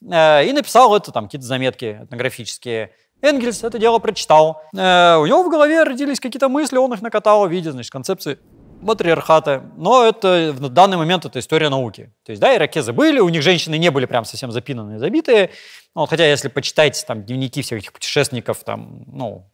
Э, и написал это там какие-то заметки этнографические. Энгельс это дело прочитал. У него в голове родились какие-то мысли, он их накатал в виде, значит, концепции матриархата. Но это в данный момент это история науки. То есть, да, иракезы были, у них женщины не были прям совсем запинанные, забитые. Ну, хотя, если почитаете там дневники всех этих путешественников, там, ну,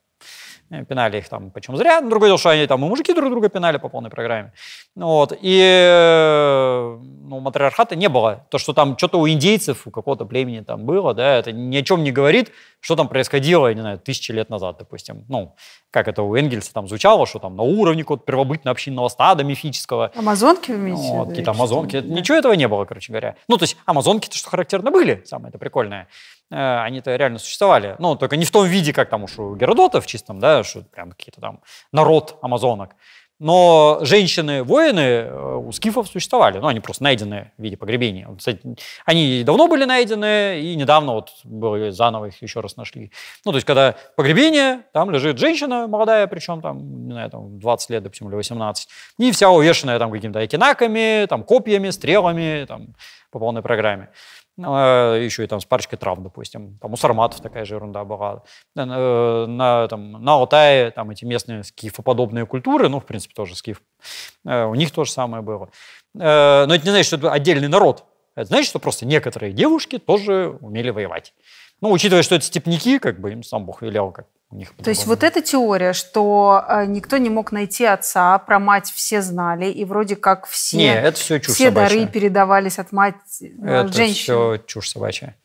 Э, пинали их там, почему зря, другое дело, что они там и мужики друг друга пинали по полной программе. Ну вот. И э, ну, матриархата не было. То, что там что-то у индейцев, у какого-то племени там было, да, это ни о чем не говорит, что там происходило, я не знаю, тысячи лет назад, допустим. Ну, как это у Энгельса там звучало, что там на уровне какого-то первобытно-общинного стада мифического. Амазонки вместе. имеете? Ну, вот, какие-то амазонки. Да. Ничего этого не было, короче говоря. Ну, то есть амазонки-то, что характерно, были, самое это прикольное. Э, они-то реально существовали. Ну, только не в том виде, как там уж у Геродота в чистом, да, что прям какие-то там народ амазонок. Но женщины-воины э, у скифов существовали. Ну, они просто найдены в виде погребения. Кстати, они давно были найдены, и недавно вот были, заново их еще раз нашли. Ну, то есть, когда погребение, там лежит женщина молодая, причем там, не знаю, там 20 лет, допустим, или 18, и вся увешанная там какими-то экинаками, там копьями, стрелами, там по полной программе. Ну, а еще и там с парочкой трав, допустим. Там у сарматов такая же ерунда была. Э, на, на, там, на Алтае там эти местные скифоподобные культуры, ну, в принципе, тоже скиф, э, у них то же самое было. Э, но это не значит, что это отдельный народ. Это значит, что просто некоторые девушки тоже умели воевать. Ну, учитывая, что это степники, как бы им сам Бог велел, как у них То есть вот эта теория, что э, никто не мог найти отца, про мать все знали, и вроде как все, не, это все, чушь все дары передавались от мать э, это от женщин. Это все чушь собачья.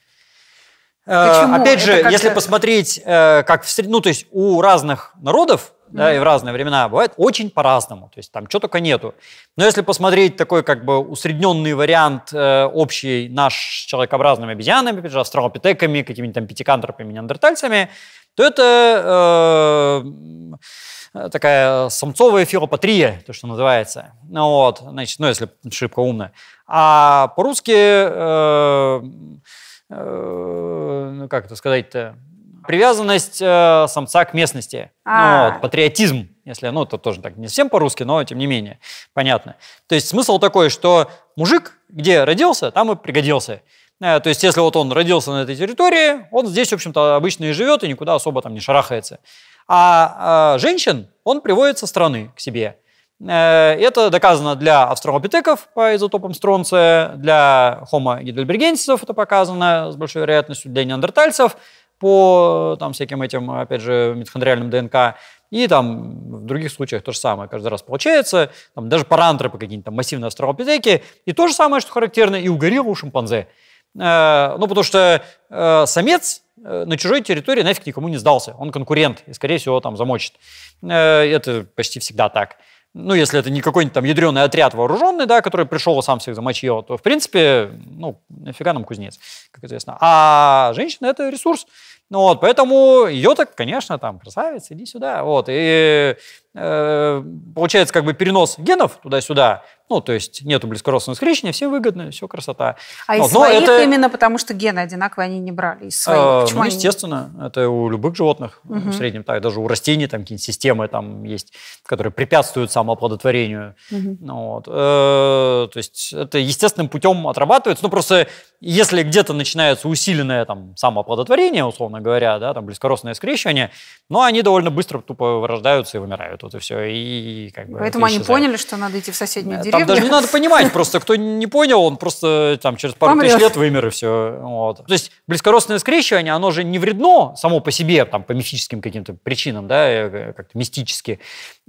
Почему? Э, опять это же, если это... посмотреть, как в сред... ну то есть у разных народов да, и в разные времена бывает очень по-разному, то есть там что только нету. Но если посмотреть такой как бы усредненный вариант э, общий наш с человекообразными обезьянами, опять же, астралопитеками, какими то там пятикантропами, неандертальцами, то это э, такая самцовая филопатрия, то, что называется. Ну, вот, значит, ну, если шибко умная. А по-русски, э, э, ну, как это сказать-то, Привязанность э, самца к местности. Ну а -а -а. Ну, вот, патриотизм, если, ну, это тоже так не совсем по-русски, но тем не менее, понятно. То есть смысл такой, что мужик, где родился, там и пригодился. Э, то есть, если вот он родился на этой территории, он здесь, в общем-то, обычно и живет, и никуда особо там не шарахается. А э, женщин он приводит со стороны к себе. Э, это доказано для австралопитеков по изотопам стронция, для хомо гидельбергенсисов это показано с большой вероятностью, для неандертальцев по там, всяким этим, опять же, митохондриальным ДНК. И там в других случаях то же самое каждый раз получается. Там, даже по какие-нибудь там массивные австралопитеки. И то же самое, что характерно и у гориллы, у шимпанзе. Э, ну, потому что э, самец э, на чужой территории нафиг никому не сдался. Он конкурент и, скорее всего, там замочит. Э, это почти всегда так ну, если это не какой-нибудь там ядреный отряд вооруженный, да, который пришел сам всех замочил, то, в принципе, ну, нафига нам кузнец, как известно. А женщина – это ресурс. Ну, вот, поэтому ее так, конечно, там, красавица, иди сюда. Вот, и Э, получается как бы перенос генов туда-сюда, ну, то есть нету близкородственного скрещения, все выгодно, все красота. А вот, из своих это... именно потому, что гены одинаковые они не брали? Из своих? А, Почему ну, они... естественно, это у любых животных угу. в среднем так, даже у растений там какие то системы там есть, которые препятствуют самооплодотворению. Угу. Вот. Э, то есть это естественным путем отрабатывается, ну, просто если где-то начинается усиленное там самооплодотворение, условно говоря, да, там близкородственное скрещивание, но ну, они довольно быстро тупо вырождаются и вымирают вот и все. И, как бы, Поэтому они поняли, что надо идти в соседнюю деревню. Там даже не надо понимать, просто кто не понял, он просто там через пару тысяч лет вымер и все. Вот. То есть близкородственное скрещивание, оно же не вредно само по себе, там, по мифическим каким-то причинам, да, э, как-то мистически.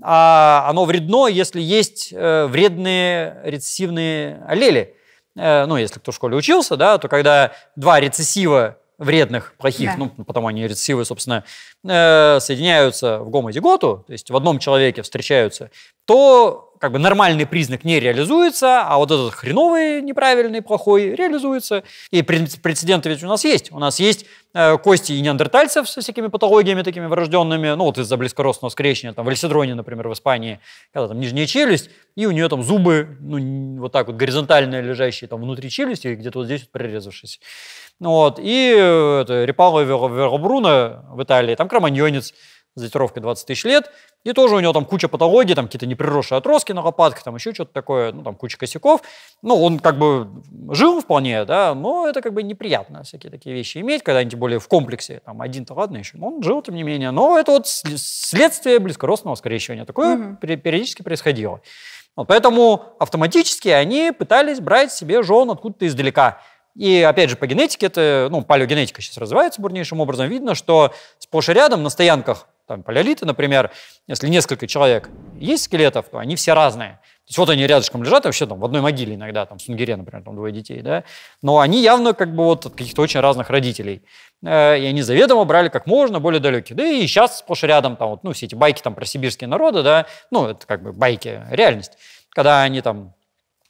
А оно вредно, если есть э, вредные рецессивные аллели. Э, ну, если кто в школе учился, да, то когда два рецессива вредных, плохих, да. ну, потому они рецессивы, собственно, э, соединяются в гомозиготу, то есть в одном человеке встречаются, то как бы нормальный признак не реализуется, а вот этот хреновый, неправильный, плохой реализуется. И прецеденты ведь у нас есть. У нас есть э, кости и неандертальцев со всякими патологиями такими врожденными, ну вот из-за близкородственного скрещения, там в Альседроне, например, в Испании, когда там нижняя челюсть, и у нее там зубы, ну вот так вот горизонтально лежащие там внутри челюсти, где-то вот здесь вот прирезавшись. Ну вот. И э, это, Репало Веробруно в Италии, там кроманьонец, с датировкой 20 тысяч лет, и тоже у него там куча патологий, там какие-то неприросшие отростки на лопатках, там еще что-то такое, ну там куча косяков. Ну, он как бы жил вполне, да, но это как бы неприятно всякие такие вещи иметь, когда они тем более в комплексе, там один-то ладно еще, он жил тем не менее, но это вот следствие близкородственного скрещивания, такое Mm-hmm. периодически происходило. Вот, поэтому автоматически они пытались брать себе жен откуда-то издалека. И опять же, по генетике, это, ну, палеогенетика сейчас развивается бурнейшим образом, видно, что сплошь и рядом на стоянках там палеолиты, например, если несколько человек есть скелетов, то они все разные. То есть вот они рядышком лежат, вообще там в одной могиле иногда, там в Сунгере, например, там двое детей, да, но они явно как бы вот от каких-то очень разных родителей. Э, и они заведомо брали как можно более далекие. Да и сейчас сплошь рядом там вот, ну, все эти байки там про сибирские народы, да, ну, это как бы байки, реальность когда они там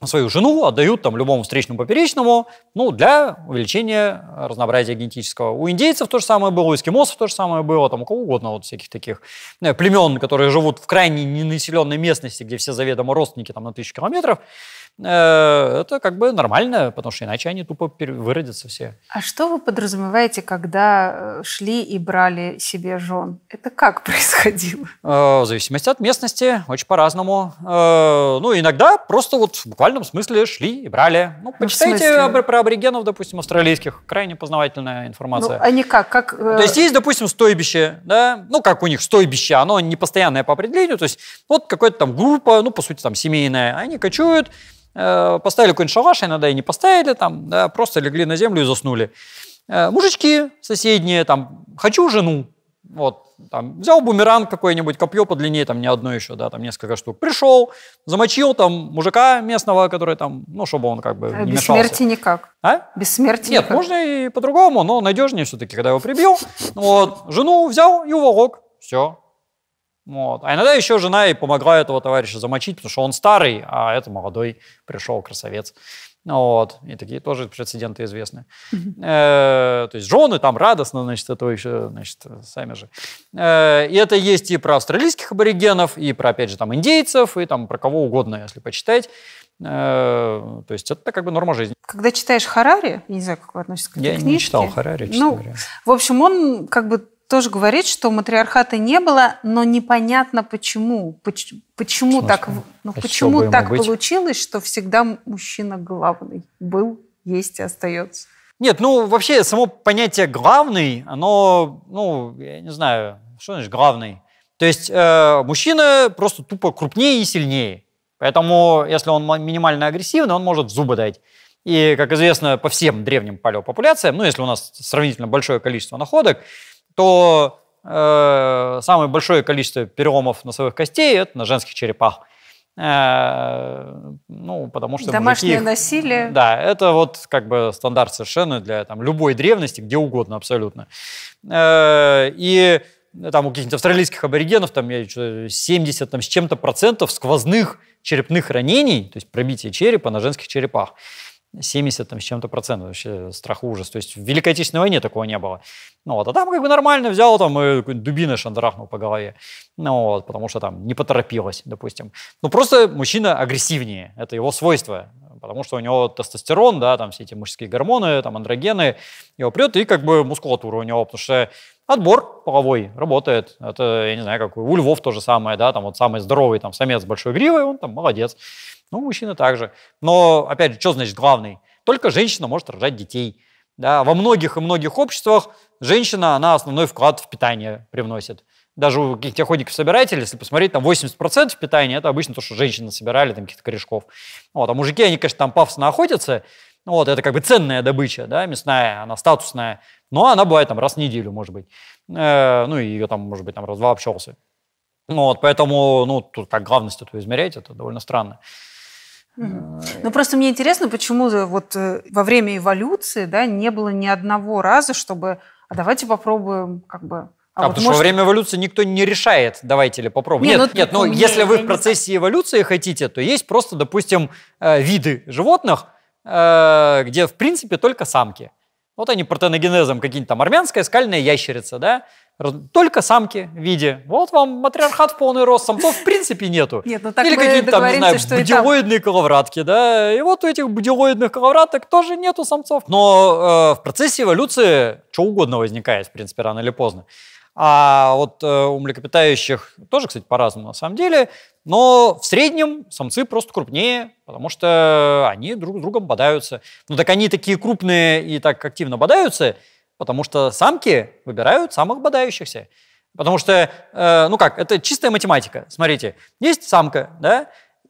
свою жену отдают там любому встречному поперечному, ну, для увеличения э, разнообразия генетического. У индейцев то же самое было, у эскимосов то же самое было, там у кого угодно вот всяких таких э, племен, которые живут в крайне ненаселенной местности, где все заведомо родственники там на тысячу километров, Э, это как бы нормально, потому что иначе они тупо выродятся все. А что вы подразумеваете, когда э, шли и брали себе жен? Это как происходило? Э, в зависимости от местности, очень по-разному. Ну, иногда просто вот в буквальном смысле шли и брали. Ну, ну почитайте ну, про аборигенов, допустим, австралийских. Крайне познавательная информация. Ну, они как? как... Ну, то есть есть, допустим, стойбище, да? Ну, как у них стойбище, оно не постоянное по определению. То есть вот какая-то там группа, ну, по сути, там семейная. Они кочуют, Э, поставили какой-нибудь шалаш, иногда и не поставили, там, да, просто легли на землю и заснули. Э, мужички соседние, там, хочу жену, вот, там, взял бумеранг какой-нибудь, копье подлиннее, там, не одно еще, да, там, несколько штук. Пришел, замочил там мужика местного, который там, ну, чтобы он как бы не без мешался. смерти никак. А? Без смерти Нет, никак. можно и по-другому, но надежнее все-таки, когда его прибил. Вот, жену взял и уволок, все, вот. А иногда еще жена и помогла этого товарища замочить, потому что он старый, а это молодой пришел красавец. Вот. И такие тоже прецеденты известны. Э, то есть жены там радостно, значит, этого еще, значит, сами же. Э, и это есть и про австралийских аборигенов, и про, опять же, там, индейцев, и там про кого угодно, если почитать. Э, то есть это как бы норма жизни. Когда читаешь Харари, не знаю, как вы относитесь к этой я книжке. Я не читал Харари, честно ну, говоря. В общем, он как бы тоже говорит, что матриархата не было, но непонятно почему. Почему, почему так, ну, а почему так получилось, что всегда мужчина главный был, есть и остается? Нет, ну вообще само понятие «главный», оно, ну, я не знаю, что значит «главный». То есть э, мужчина просто тупо крупнее и сильнее. Поэтому, если он минимально агрессивный, он может в зубы дать. И, как известно, по всем древним палеопопуляциям, ну, если у нас сравнительно большое количество находок, то э, самое большое количество переломов носовых костей это на женских черепах. Э, ну, потому что Домашнее мужики, насилие. Да, это вот как бы стандарт совершенно для там, любой древности, где угодно абсолютно. Э, и э, там у каких-нибудь австралийских аборигенов там я 70 там, с чем-то процентов сквозных черепных ранений, то есть пробитие черепа на женских черепах. 70 там, с чем-то процентов, вообще страх ужас. То есть в Великой Отечественной войне такого не было. Ну, вот, а там как бы нормально взял там и дубиной шандарахнул по голове. Ну, вот, потому что там не поторопилось допустим. Ну, просто мужчина агрессивнее, это его свойство. Потому что у него тестостерон, да, там все эти мужские гормоны, там андрогены, его прет, и как бы мускулатура у него, потому что отбор половой работает. Это, я не знаю, как у львов то же самое, да, там вот самый здоровый там самец с большой гривой, он там молодец. Ну, мужчины также. Но, опять же, что значит главный? Только женщина может рожать детей. Да, во многих и многих обществах женщина, она основной вклад в питание привносит. Даже у каких-то охотников-собирателей, если посмотреть, там 80% питания, это обычно то, что женщины собирали, там каких-то корешков. Вот, а мужики, они, конечно, там пафосно охотятся, вот, это как бы ценная добыча, да, мясная, она статусная, но она бывает там раз в неделю, может быть. Э, ну, и ее там, может быть, там раз-два общался. Вот, поэтому, ну, тут как главность эту измерять, это довольно странно. Э, ну просто мне интересно, почему э, вот э, во время эволюции да, не было ни одного раза, чтобы а давайте попробуем как бы а, а вот потому может... что во время эволюции никто не решает, давайте ли попробуем. Не, нет, ну, нет, но ну, если вы в процессе не... эволюции хотите, то есть просто, допустим, виды животных, где, в принципе, только самки. Ну, вот они протеногенезом какие-нибудь там армянская скальная ящерица, да? Только самки в виде. Вот вам матриархат в полный рост, самцов в принципе нету. Нет, ну так Или какие-то там, не знаю, бодилоидные коловратки, да? И вот у этих бодилоидных коловраток тоже нету самцов. Но э, в процессе эволюции что угодно возникает, в принципе, рано или поздно. А вот э, у млекопитающих тоже, кстати, по-разному на самом деле. Но в среднем самцы просто крупнее, потому что они друг с другом бодаются. Ну так они такие крупные и так активно бодаются, потому что самки выбирают самых бодающихся. Потому что, э, ну как, это чистая математика. Смотрите, есть самка, да,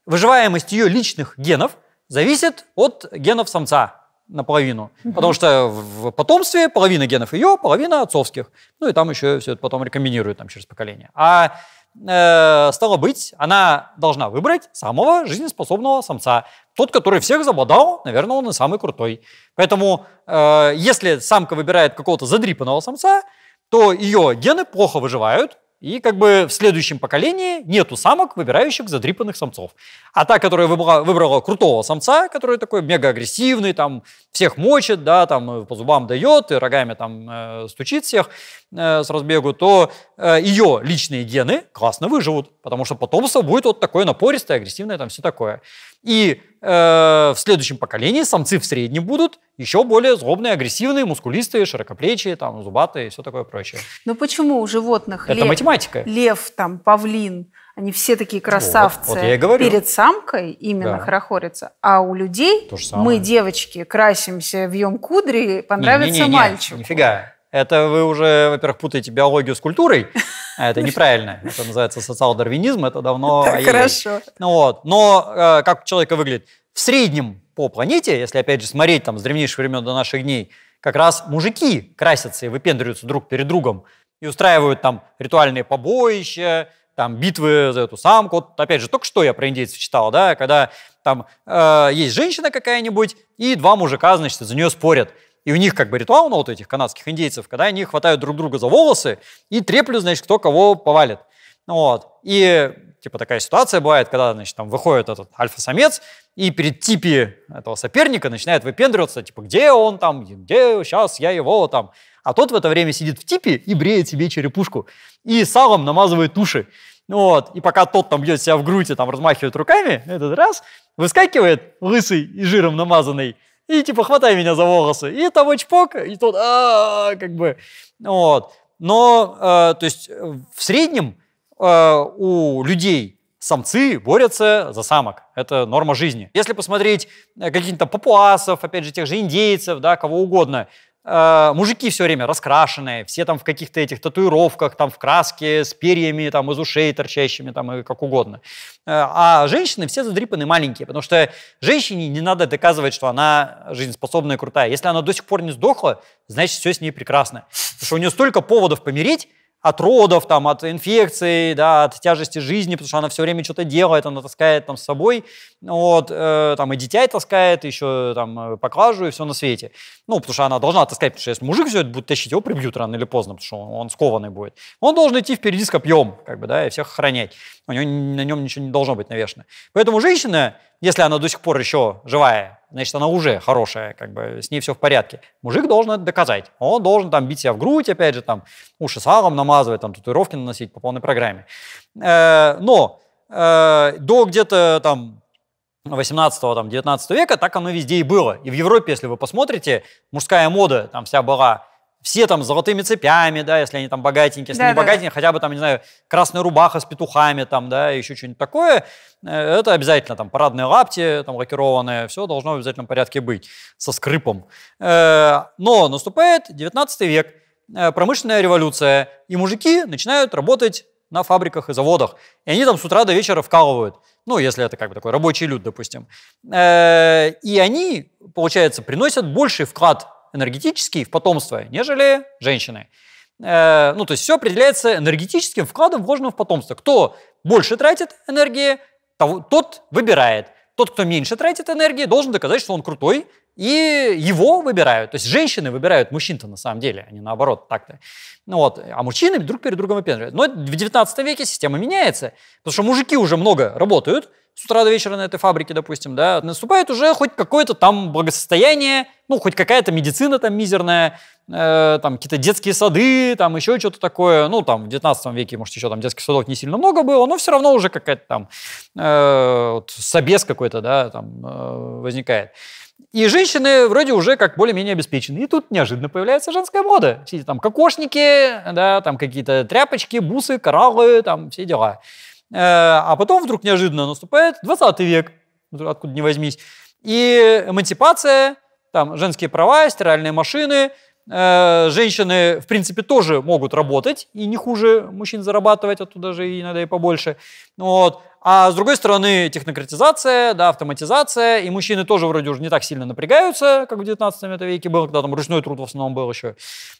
выживаемость ее личных генов зависит от генов самца наполовину. Угу. Потому что в потомстве половина генов ее, половина отцовских. Ну и там еще все это потом рекомбинируют там, через поколение. А Э, стало быть, она должна выбрать самого жизнеспособного самца. Тот, который всех забодал, наверное, он и самый крутой. Поэтому, э, если самка выбирает какого-то задрипанного самца, то ее гены плохо выживают, и как бы в следующем поколении нету самок, выбирающих задрипанных самцов. А та, которая выбрала, выбрала крутого самца, который такой мега-агрессивный, там всех мочит, да, там э, по зубам дает, и рогами там э, стучит всех э, с разбегу, то э, ее личные гены классно выживут, потому что потомство будет вот такое напористое, агрессивное, там все такое. И э, в следующем поколении самцы в среднем будут еще более злобные, агрессивные, мускулистые, широкоплечие, там, зубатые и все такое прочее. Но почему у животных Это лев, математика. лев, там, павлин, они все такие красавцы вот, вот я и говорю. перед самкой именно да. хорохорятся, а у людей мы, девочки, красимся, вьем кудри, понравится не, не, не, не, мальчику. Нифига. Это вы уже, во-первых, путаете биологию с культурой, а это ну, неправильно. Это называется социал-дарвинизм, это давно... Так, хорошо. Ну, вот. Но э, как человека выглядит? В среднем по планете, если опять же смотреть там с древнейших времен до наших дней, как раз мужики красятся и выпендриваются друг перед другом и устраивают там ритуальные побоища, там битвы за эту самку. Вот, опять же, только что я про индейцев читал, да, когда там э, есть женщина какая-нибудь, и два мужика, значит, за нее спорят. И у них как бы ритуал, ну, вот этих канадских индейцев, когда они хватают друг друга за волосы и треплют, значит, кто кого повалит. Вот. И типа такая ситуация бывает, когда, значит, там выходит этот альфа-самец, и перед типи этого соперника начинает выпендриваться, типа, где он там, где сейчас я его там. А тот в это время сидит в типе и бреет себе черепушку, и салом намазывает уши. Вот. И пока тот там бьет себя в грудь и там размахивает руками, этот раз, выскакивает лысый и жиром намазанный, и типа хватай меня за волосы. И того чпок, и тот, а, -а, -а как бы, вот. Но, э, то есть, э, в среднем э, у людей самцы борются за самок. Это норма жизни. Если посмотреть э, каких-то папуасов, опять же, тех же индейцев, да, кого угодно, Э, мужики все время раскрашенные, все там в каких-то этих татуировках, там в краске, с перьями, там из ушей торчащими, там и как угодно. Э, а женщины все задрипаны маленькие, потому что женщине не надо доказывать, что она жизнеспособная, крутая. Если она до сих пор не сдохла, значит, все с ней прекрасно. Потому что у нее столько поводов помереть, от родов, там, от инфекций, да, от тяжести жизни, потому что она все время что-то делает, она таскает там с собой, вот, э, там, и детей таскает, еще там э, поклажу и все на свете. Ну, потому что она должна таскать, потому что если мужик все это будет тащить, его прибьют рано или поздно, потому что он, он скованный будет. Он должен идти впереди с копьем, как бы, да, и всех охранять. У него, на нем ничего не должно быть навешено. Поэтому женщина если она до сих пор еще живая, значит, она уже хорошая, как бы с ней все в порядке. Мужик должен это доказать. Он должен там бить себя в грудь, опять же, там уши салом намазывать, там татуировки наносить по полной программе. Э, но э, до где-то там 18-19 века так оно везде и было. И в Европе, если вы посмотрите, мужская мода там вся была все там с золотыми цепями, да, если они там богатенькие, если да, они да. богатенькие, хотя бы там, не знаю, красная рубаха с петухами там, да, еще что-нибудь такое, э, это обязательно там парадные лапти, там лакированные, все должно в обязательном порядке быть, со скрипом. Э, но наступает 19 век, э, промышленная революция, и мужики начинают работать на фабриках и заводах. И они там с утра до вечера вкалывают. Ну, если это как бы такой рабочий люд, допустим. И они, получается, приносят больший вклад энергетический в потомство, нежели женщины. Э, ну, то есть все определяется энергетическим вкладом, вложенным в потомство. Кто больше тратит энергии, тот выбирает. Тот, кто меньше тратит энергии, должен доказать, что он крутой, и его выбирают. То есть женщины выбирают мужчин-то на самом деле, а не наоборот так-то. Ну вот, а мужчины друг перед другом опенджают. Но в 19 веке система меняется, потому что мужики уже много работают, с утра до вечера на этой фабрике, допустим, да, наступает уже хоть какое-то там благосостояние, ну, хоть какая-то медицина там мизерная, э, там какие-то детские сады, там еще что-то такое, ну, там в 19 веке, может, еще там детских садов не сильно много было, но все равно уже какая-то там э, вот, собес какой-то, да, там э, возникает. И женщины вроде уже как более-менее обеспечены. И тут неожиданно появляется женская мода. Все там кокошники, да, там какие-то тряпочки, бусы, кораллы, там все дела. Э, а потом вдруг неожиданно наступает 20 век, откуда не возьмись. И эмансипация, там женские права, стиральные машины, э, женщины, в принципе, тоже могут работать и не хуже мужчин зарабатывать, оттуда же иногда и побольше. Вот. А с другой стороны, технократизация, да, автоматизация, и мужчины тоже вроде уже не так сильно напрягаются, как в 19 веке было, когда там ручной труд в основном был еще.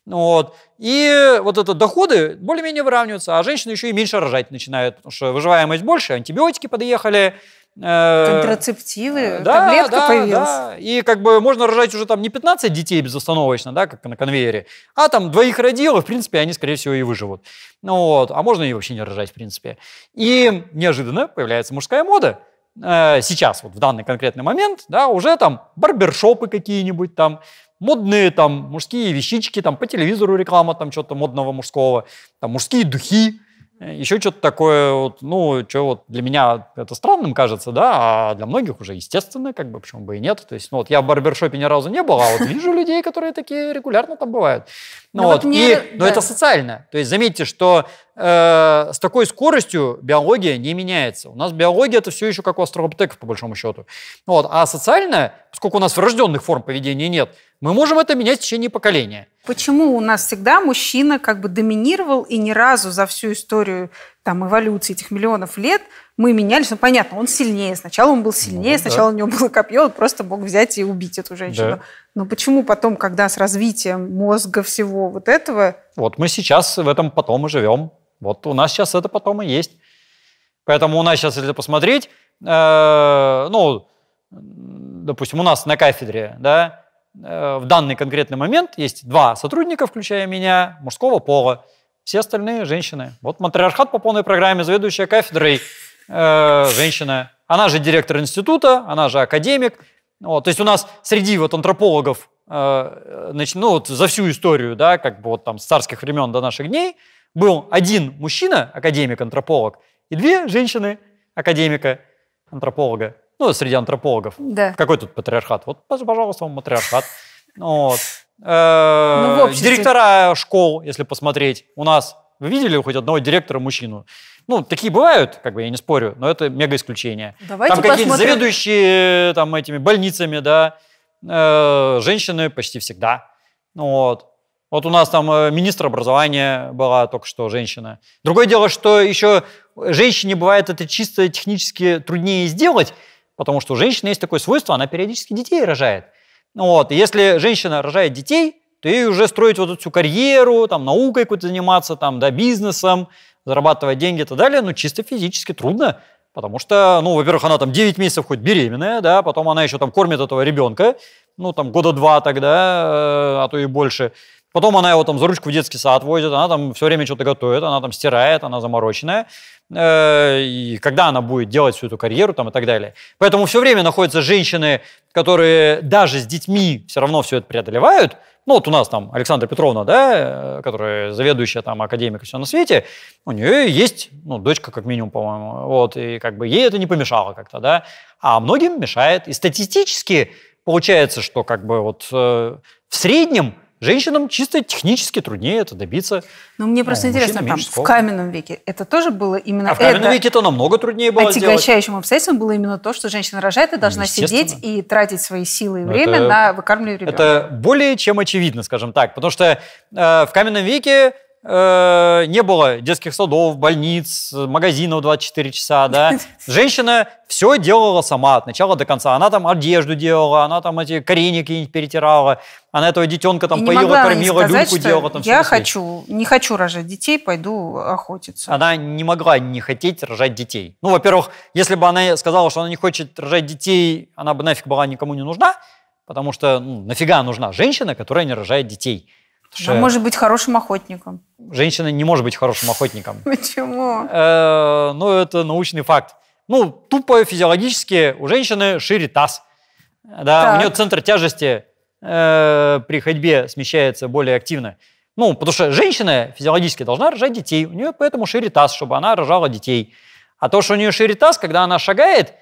Вот. И вот это доходы более-менее выравниваются, а женщины еще и меньше рожать начинают, потому что выживаемость больше, антибиотики подъехали, Э, Контрацептивы, э, да, таблетка да, появилась. Да. И как бы можно рожать уже там не 15 детей безостановочно, да, как на конвейере, а там двоих родил, и в принципе они, скорее всего, и выживут. Ну, вот. А можно и вообще не рожать, в принципе. И неожиданно появляется мужская мода. Э, сейчас, вот в данный конкретный момент, да, уже там барбершопы какие-нибудь там, модные там мужские вещички, там по телевизору реклама там что-то модного мужского, там мужские духи, еще что-то такое, вот, ну, что вот для меня это странным кажется, да, а для многих уже естественно, как бы, почему бы и нет. То есть, ну, вот я в барбершопе ни разу не был, а вот вижу людей, которые такие регулярно там бывают. Ну, но ну вот, мне... и, но ну, да. это социально. То есть, заметьте, что э, с такой скоростью биология не меняется. У нас биология это все еще как у астролоптеков, по большому счету. Ну вот, а социально, поскольку у нас врожденных форм поведения нет, мы можем это менять в течение поколения. Почему у нас всегда мужчина как бы доминировал и ни разу за всю историю там, эволюции этих миллионов лет мы менялись? Ну, понятно, он сильнее. Сначала он был ну сильнее, ну, да. сначала у него было копье, он просто мог взять и убить эту женщину. Да. Но почему потом, когда с развитием мозга всего вот этого... Вот мы сейчас в этом потом и живем. Вот у нас сейчас это потом и есть. Поэтому у нас сейчас, если посмотреть, э, ну, допустим, у нас на кафедре, да, Э, в данный конкретный момент есть два сотрудника, включая меня, мужского пола, все остальные женщины. Вот матриархат по полной программе, заведующая кафедрой э, женщина, она же директор института, она же академик. Вот, то есть у нас среди вот антропологов, э, значит, ну вот за всю историю, да, как бы вот там с царских времен до наших дней, был один мужчина, академик-антрополог, и две женщины, академика-антрополога. Ну, среди антропологов. Да. Какой тут патриархат? Вот, пожалуйста, вам матриархат. Вот. Э, ну, Директора школ, если посмотреть, у нас вы видели хоть одного директора мужчину? Ну, такие бывают, как бы я не спорю, но это мега исключение. Давайте там какие-нибудь заведующие там этими больницами, да, э, женщины почти всегда. Ну вот. Вот у нас там э, министр образования была только что женщина. Другое дело, что еще женщине бывает это чисто технически труднее сделать, Потому что у женщины есть такое свойство, она периодически детей рожает. Вот. И если женщина рожает детей, то ей уже строить вот эту всю карьеру, там, наукой какой-то заниматься, там, да, бизнесом, зарабатывать деньги и так далее, ну, чисто физически трудно. Потому что, ну, во-первых, она там 9 месяцев хоть беременная, да, потом она еще там кормит этого ребенка, ну, там, года два тогда, э, а то и больше. Потом она его там за ручку в детский сад возит, она там все время что-то готовит, она там стирает, она замороченная. Э, и когда она будет делать всю эту карьеру там и так далее. Поэтому все время находятся женщины, которые даже с детьми все равно все это преодолевают. Ну вот у нас там Александра Петровна, да, э, которая заведующая там академика все на свете, у нее есть, ну, дочка как минимум, по-моему, вот, и как бы ей это не помешало как-то, да, а многим мешает. И статистически получается, что как бы вот э, в среднем – Женщинам чисто технически труднее это добиться. Но ну, мне просто ну, интересно, там, в каменном веке это тоже было именно а в каменном это... веке это намного труднее было Отягощающим сделать. обстоятельством было именно то, что женщина рожает и должна сидеть и тратить свои силы и Но ну, время это... на выкармливание ребенка. Это более чем очевидно, скажем так. Потому что э, в каменном веке Э, не было детских садов, больниц, магазинов 24 часа, да. Женщина все делала сама от начала до конца. Она там одежду делала, она там эти кореники перетирала, она этого детенка там и поила, кормила, сказать, люльку делала. Там я хочу, не хочу рожать детей, пойду охотиться. Она не могла не хотеть рожать детей. Ну, во-первых, если бы она сказала, что она не хочет рожать детей, она бы нафиг была никому не нужна, потому что ну, нафига нужна женщина, которая не рожает детей. Она может быть хорошим охотником. Женщина не может быть хорошим охотником. Почему? Э, ну, это научный факт. Ну, тупо физиологически у женщины шире таз. Да, у нее центр тяжести э, при ходьбе смещается более активно. Ну, потому что женщина физиологически должна рожать детей. У нее поэтому шире таз, чтобы она рожала детей. А то, что у нее шире таз, когда она шагает,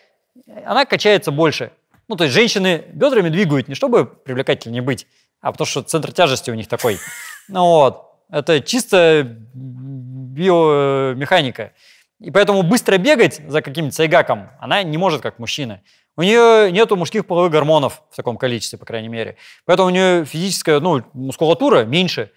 она качается больше. Ну, то есть женщины бедрами двигают не чтобы привлекательнее быть, а потому что центр тяжести у них такой. Ну вот, это чисто биомеханика. И поэтому быстро бегать за каким-нибудь сайгаком она не может, как мужчина. У нее нет мужских половых гормонов в таком количестве, по крайней мере. Поэтому у нее физическая ну, мускулатура меньше.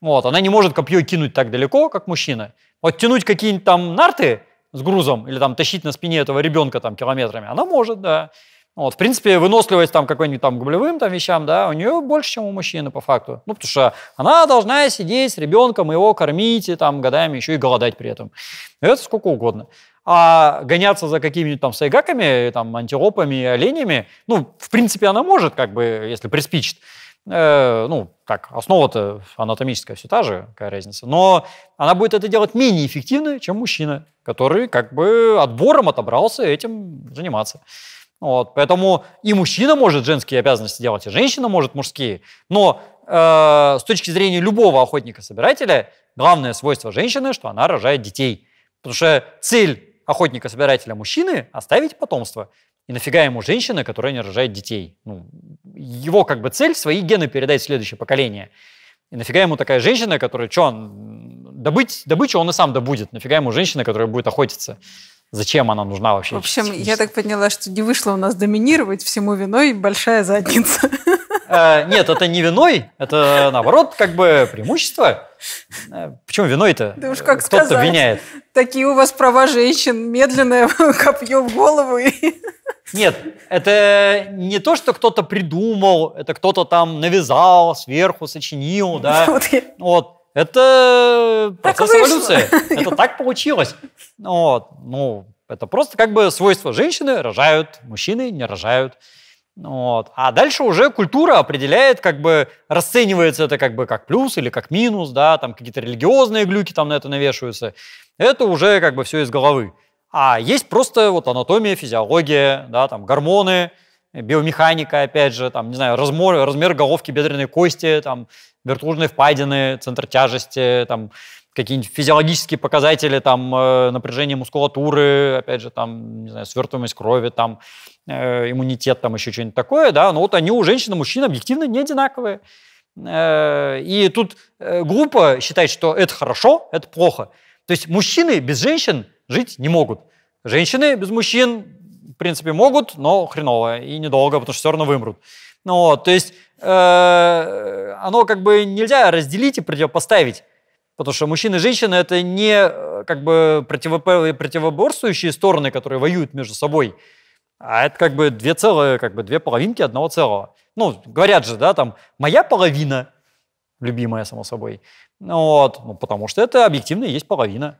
Вот, она не может копье кинуть так далеко, как мужчина. Вот тянуть какие-нибудь там нарты с грузом или там тащить на спине этого ребенка там километрами, она может, да. Вот, в принципе, выносливость там какой-нибудь там гублевым там вещам, да, у нее больше, чем у мужчины по факту. Ну, потому что она должна сидеть с ребенком, его кормить и там годами еще и голодать при этом. Это сколько угодно. А гоняться за какими-нибудь там сайгаками, там, антилопами, оленями, ну, в принципе, она может, как бы, если приспичит. Э, ну, как, основа-то анатомическая все та же, какая разница. Но она будет это делать менее эффективно, чем мужчина, который как бы отбором отобрался этим заниматься. Вот, поэтому и мужчина может женские обязанности делать, и женщина может мужские. Но э, с точки зрения любого охотника-собирателя, главное свойство женщины, что она рожает детей. Потому что цель охотника-собирателя мужчины – оставить потомство. И нафига ему женщина, которая не рожает детей? Ну, его как бы цель – свои гены передать в следующее поколение. И нафига ему такая женщина, которая, что он, добыть, добычу он и сам добудет. Нафига ему женщина, которая будет охотиться? Зачем она нужна вообще? В общем, я так поняла, что не вышло у нас доминировать, всему виной большая задница. Э, нет, это не виной, это э, наоборот как бы преимущество. Э, почему виной-то? Да уж как Кто сказать. Кто-то виняет. Такие у вас права женщин, медленное копье в голову. Нет, это не то, что кто-то придумал, это кто-то там навязал, сверху сочинил, да. Вот, я... вот это процесс вышло. эволюции. Это так получилось. Вот. Ну, это просто как бы свойство женщины рожают, мужчины не рожают. Вот. А дальше уже культура определяет, как бы расценивается это как бы как плюс или как минус, да, там какие-то религиозные глюки там на это навешиваются. Это уже как бы все из головы. А есть просто вот анатомия, физиология, да, там гормоны, биомеханика, опять же, там, не знаю, размер, размер головки бедренной кости, там, вертужные впадины, центр тяжести, там, какие-нибудь физиологические показатели, там, э, напряжение мускулатуры, опять же, там, не знаю, свертываемость крови, там, э, иммунитет, там, еще что-нибудь такое, да, но вот они у женщин и мужчин объективно не одинаковые. Э, и тут глупо считать, что это хорошо, это плохо. То есть мужчины без женщин жить не могут. Женщины без мужчин в принципе, могут, но хреново и недолго, потому что все равно вымрут. Ну, вот, то есть э, оно как бы нельзя разделить и противопоставить. Потому что мужчины и женщины это не э, как бы противоп... противоборствующие стороны, которые воюют между собой, а это как бы две целые, как бы две половинки одного целого. Ну, говорят же, да, там, моя половина, любимая, само собой, ну вот, ну, потому что это объективно есть половина.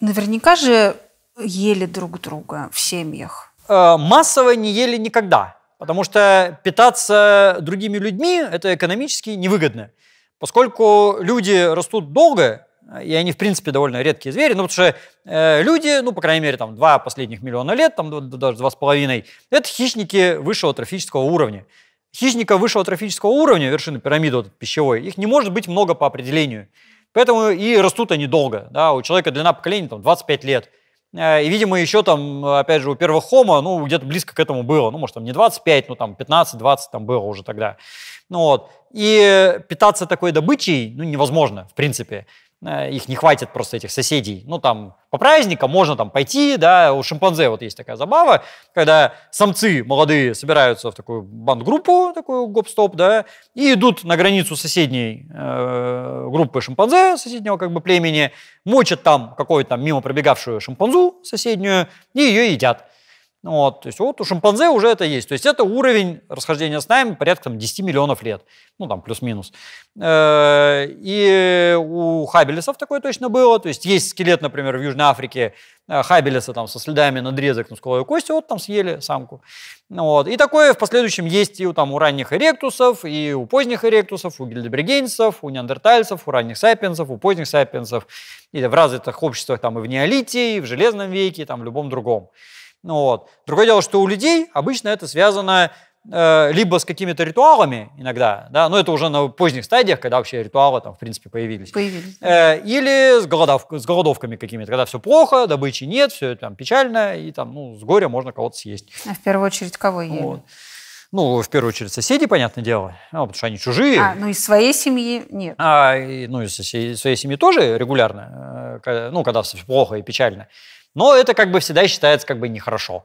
Наверняка же ели друг друга в семьях. Э, массово не ели никогда, потому что питаться другими людьми – это экономически невыгодно. Поскольку люди растут долго, и они, в принципе, довольно редкие звери, ну, потому что э, люди, ну, по крайней мере, там, два последних миллиона лет, там, даже два с половиной, это хищники высшего трофического уровня. Хищника высшего трофического уровня, вершины пирамиды вот, пищевой, их не может быть много по определению. Поэтому и растут они долго. Да? У человека длина поколения там, 25 лет. Э, и, видимо, еще там, опять же, у первого Хома, ну, где-то близко к этому было. Ну, может, там не 25, но ну, там 15-20 там было уже тогда. Ну, вот. И питаться такой добычей, ну, невозможно, в принципе. Э, их не хватит просто этих соседей. Ну, там, по праздникам можно там пойти, да, у шимпанзе вот есть такая забава, когда самцы молодые собираются в такую банд-группу, такую гоп-стоп, да, и идут на границу соседней э, группы шимпанзе, соседнего как бы племени, мочат там какую-то там мимо пробегавшую шимпанзу соседнюю и ее едят. Ну вот, то есть вот у шимпанзе уже это есть. То есть это уровень расхождения с нами порядка там, 10 миллионов лет. Ну, там, плюс-минус. Э, и у хабелесов такое точно было. То есть есть скелет, например, в Южной Африке э, хабелеса там со следами надрезок на кости, вот там съели самку. Ну вот. И такое в последующем есть и у, там, у ранних эректусов, и у поздних эректусов, у гильдебригенцев, у неандертальцев, у ранних сапиенсов, у поздних сапиенсов или в развитых обществах там и в неолите, и в железном веке, и там в любом другом. Ну, вот. Другое дело, что у людей обычно это связано э, либо с какими-то ритуалами иногда, да, но это уже на поздних стадиях, когда вообще ритуалы там, в принципе, появились. Появились. Э, или с, голодов, с голодовками какими-то, когда все плохо, добычи нет, все там печально, и там, ну, с горя можно кого-то съесть. А в первую очередь кого ели? Вот. Ну, в первую очередь соседи, понятное дело, ну, потому что они чужие. А, ну, из своей семьи нет. А, и, ну, из своей семьи тоже регулярно, э, ну, когда все плохо и печально. Но это как бы всегда считается как бы нехорошо.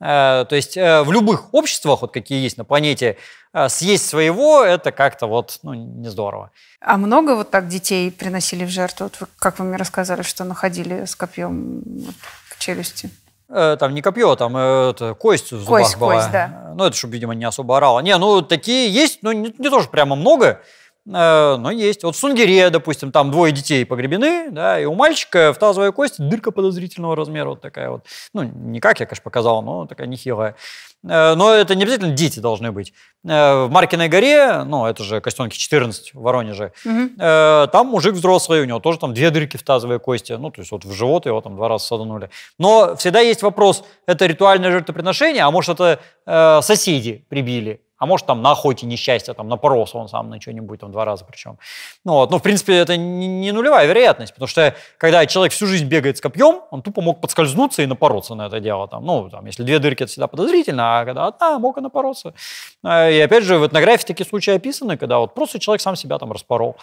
Э, то есть э, в любых обществах, вот какие есть на планете, э, съесть своего – это как-то вот ну, не здорово. А много вот так детей приносили в жертву? Вот вы, как вы мне рассказали, что находили с копьем вот, к челюсти? Там не копье, а там это, кость в зубах кость, была. Кость, да. Ну, это чтобы, видимо, не особо орала. Не, ну, такие есть, но не, не тоже прямо много. Э, но есть. Вот в Сунгире, допустим, там двое детей погребены, да, и у мальчика в тазовой кости дырка подозрительного размера вот такая вот. Ну, не как я, конечно, показал, но такая нехилая. Э, но это не обязательно дети должны быть. Э, в Маркиной горе, ну, это же Костенки 14 в Воронеже, угу. там мужик взрослый, у него тоже там две дырки в тазовой кости, ну, то есть вот в живот его там два раза саданули. Но всегда есть вопрос, это ритуальное жертвоприношение, а может, это соседи прибили? А может, там на охоте несчастье, там напоролся он сам на что-нибудь, там два раза причем. Ну, вот. Но, ну, в принципе, это не нулевая вероятность, потому что когда человек всю жизнь бегает с копьем, он тупо мог подскользнуться и напороться на это дело. Там, ну, там, если две дырки, это всегда подозрительно, а когда одна, мог и напороться. А, и опять же, в этнографии такие случаи описаны, когда вот просто человек сам себя там распорол.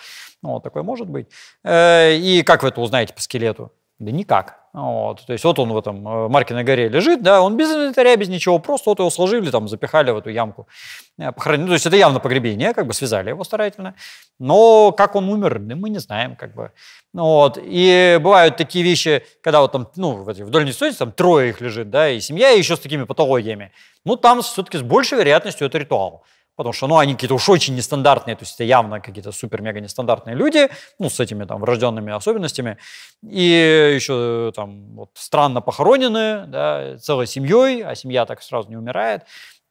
Ну, вот такое может быть. Э, и как вы это узнаете по скелету? Да никак. Вот. То есть вот он в этом э, Маркиной горе лежит, да, он без инвентаря, без ничего, просто вот его сложили, там, запихали в эту ямку, э, похоронили. Ну, то есть это явно погребение, как бы связали его старательно. Но как он умер, мы не знаем, как бы. Ну вот. И бывают такие вещи, когда вот там, ну, в дальней стоите, там трое их лежит, да, и семья и еще с такими патологиями. Ну, там все-таки с большей вероятностью это ритуал потому что, ну, они какие-то уж очень нестандартные, то есть это явно какие-то супер-мега нестандартные люди, ну, с этими там врожденными особенностями, и еще там вот странно похоронены, да, целой семьей, а семья так сразу не умирает,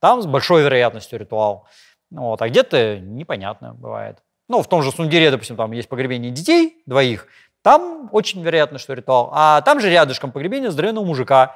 там с большой вероятностью ритуал. Вот, а где-то непонятно бывает. Ну, в том же Сунгире, допустим, там есть погребение детей двоих, там очень вероятно, что ритуал. А там же рядышком погребение здоровенного мужика,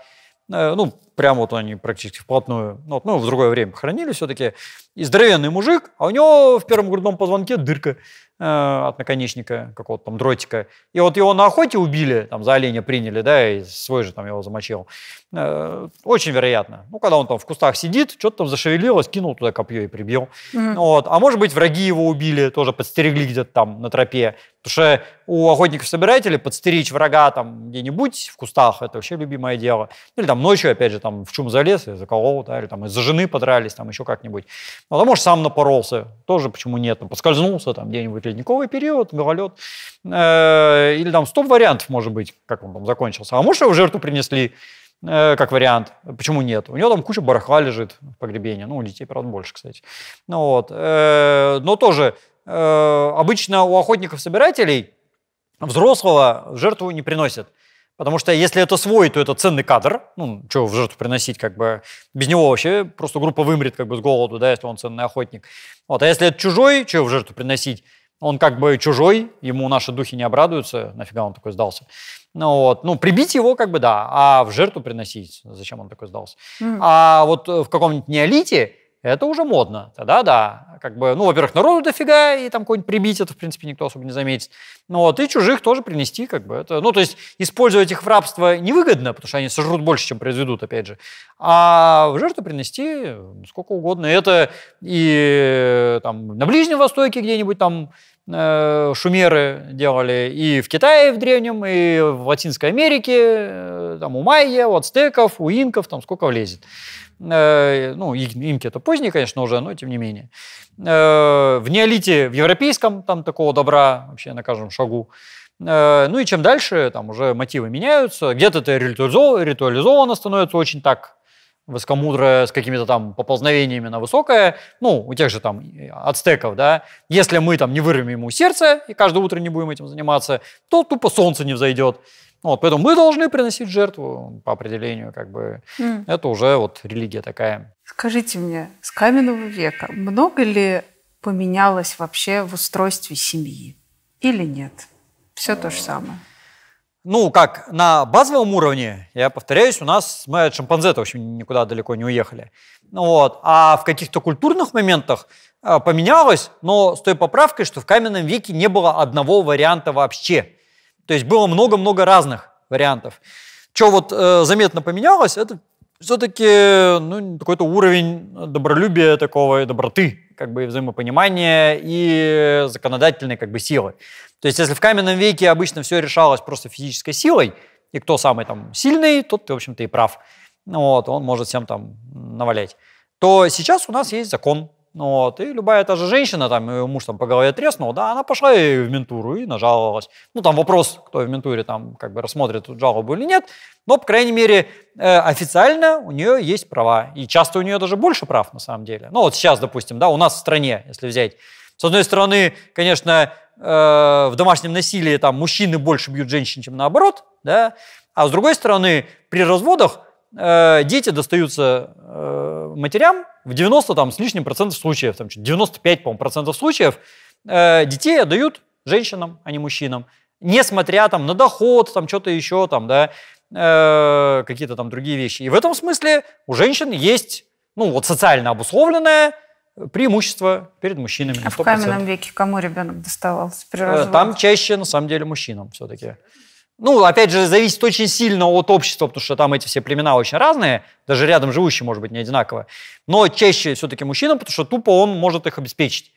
э, ну, прям вот они практически вплотную, ну, ну в другое время хранили все-таки, и здоровенный мужик, а у него в первом грудном позвонке дырка э, от наконечника какого-то там дротика. И вот его на охоте убили, там за оленя приняли, да, и свой же там его замочил. Э, очень вероятно. Ну, когда он там в кустах сидит, что-то там зашевелилось, кинул туда копье и прибил. mm Вот. А может быть, враги его убили, тоже подстерегли где-то там на тропе. Потому что у охотников-собирателей подстеречь врага там где-нибудь в кустах, это вообще любимое дело. Или там ночью, опять же, там там в чем залез, я заколол, да, или там из-за жены подрались, там еще как-нибудь. Ну, а может, сам напоролся, тоже почему нет, там, ну, подскользнулся там где-нибудь ледниковый период, гололед. Э, или там стоп вариантов, может быть, как он там закончился. А может, его в жертву принесли, э, как вариант. Почему нет? У него там куча барахла лежит в погребении. Ну, у детей, правда, больше, кстати. Ну, вот. Э, но тоже э, обычно у охотников-собирателей взрослого жертву не приносят. Потому что если это свой, то это ценный кадр. Ну, что в жертву приносить, как бы. Без него вообще просто группа вымрет как бы с голоду, да, если он ценный охотник. Вот. А если это чужой, что в жертву приносить? Он как бы чужой, ему наши духи не обрадуются, нафига он такой сдался. Ну, вот. ну прибить его как бы да, а в жертву приносить, зачем он такой сдался. Mm. А вот в каком-нибудь неолите, это уже модно. Тогда да, как бы, ну, во-первых, народу дофига, и там какой-нибудь прибить, это, в принципе, никто особо не заметит. Ну, вот, и чужих тоже принести, как бы, это, ну, то есть использовать их в рабство невыгодно, потому что они сожрут больше, чем произведут, опять же. А в жертву принести сколько угодно. Это и там на Ближнем Востоке где-нибудь там Э, шумеры делали и в Китае в древнем, и в Латинской Америке, э, там у майя, у ацтеков, у инков, там сколько влезет. Э, ну, инки это поздние, конечно, уже, но тем не менее. В неолите, в европейском, там такого добра вообще на каждом шагу. Ну и чем дальше, там уже мотивы меняются, где-то это ритуализовано становится очень так высокомудрое, с какими-то там поползновениями на высокое, ну, у тех же там э, ацтеков, да, если мы там не вырвем ему сердце и каждое утро не будем этим заниматься, то тупо солнце не взойдет. Вот, поэтому мы должны приносить жертву по определению, как бы. Mm. Это уже вот религия такая. Скажите мне, с каменного века много ли поменялось вообще в устройстве семьи или нет? Все то же э, самое. Ну, как на базовом уровне, я повторяюсь, у нас мы от шимпанзе, в общем, никуда далеко не уехали. Ну вот. А в каких-то культурных моментах э, поменялось, но с той поправкой, что в каменном веке не было одного варианта вообще. То есть было много-много разных вариантов. Что вот э, заметно поменялось, это все-таки ну, какой-то уровень добролюбия такого и доброты, как бы и взаимопонимания и законодательной как бы силы. То есть если в каменном веке обычно все решалось просто физической силой, и кто самый там сильный, тот, в общем-то, и прав. Вот, он может всем там навалять. То сейчас у нас есть закон, вот. И любая та же женщина, там, ее муж там по голове треснул, да, она пошла и в ментуру и нажаловалась. Ну, там вопрос, кто в ментуре там как бы рассмотрит эту жалобу или нет, но, по крайней мере, э, официально у нее есть права. И часто у нее даже больше прав, на самом деле. Ну, вот сейчас, допустим, да, у нас в стране, если взять. С одной стороны, конечно, э, в домашнем насилии там мужчины больше бьют женщин, чем наоборот, да, а с другой стороны, при разводах – э, дети достаются э, матерям в 90 там, с лишним процентов случаев, там, 95, по-моему, процентов случаев э, детей отдают женщинам, а не мужчинам, несмотря там, на доход, там, что-то еще, там, да, э, какие-то там другие вещи. И в этом смысле у женщин есть ну, вот социально обусловленное преимущество перед мужчинами. А 100%. в каменном веке кому ребенок доставался при э, разводе? Там чаще, на самом деле, мужчинам все-таки. Ну, опять же, зависит очень сильно от общества, потому что там эти все племена очень разные, даже рядом живущие, может быть, не одинаково. Но чаще все-таки мужчина, потому что тупо он может их обеспечить.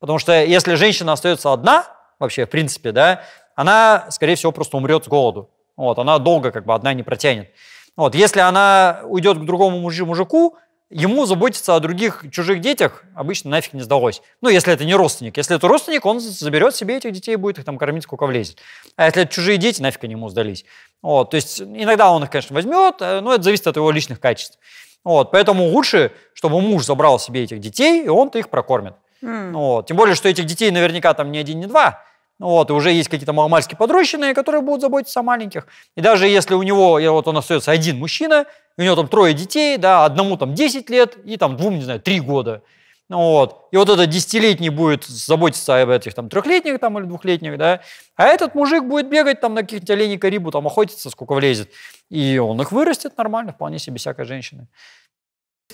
Потому что если женщина остается одна, вообще, в принципе, да, она, скорее всего, просто умрет с голоду. Вот, она долго как бы одна не протянет. Вот, если она уйдет к другому мужику, ему заботиться о других чужих детях обычно нафиг не сдалось. Ну, если это не родственник. Если это родственник, он заберет себе этих детей и будет их там кормить, сколько влезет. А если это чужие дети, нафиг они ему сдались. Вот, то есть иногда он их, конечно, возьмет, э, но это зависит от его личных качеств. Вот, поэтому лучше, чтобы муж забрал себе этих детей, и он-то их прокормит. Mm. Вот, тем более, что этих детей наверняка там не один, не два. Ну вот, и уже есть какие-то маломальские подрощенные, которые будут заботиться о маленьких. И даже если у него, и вот он остается один мужчина, у него там трое детей, да, одному там 10 лет и там двум, не знаю, 3 года. Вот. И вот этот десятилетний будет заботиться об этих там трехлетних там, или двухлетних, да, а этот мужик будет бегать там на каких-нибудь оленей карибу, там охотиться, сколько влезет. И он их вырастет нормально, вполне себе всякой женщины.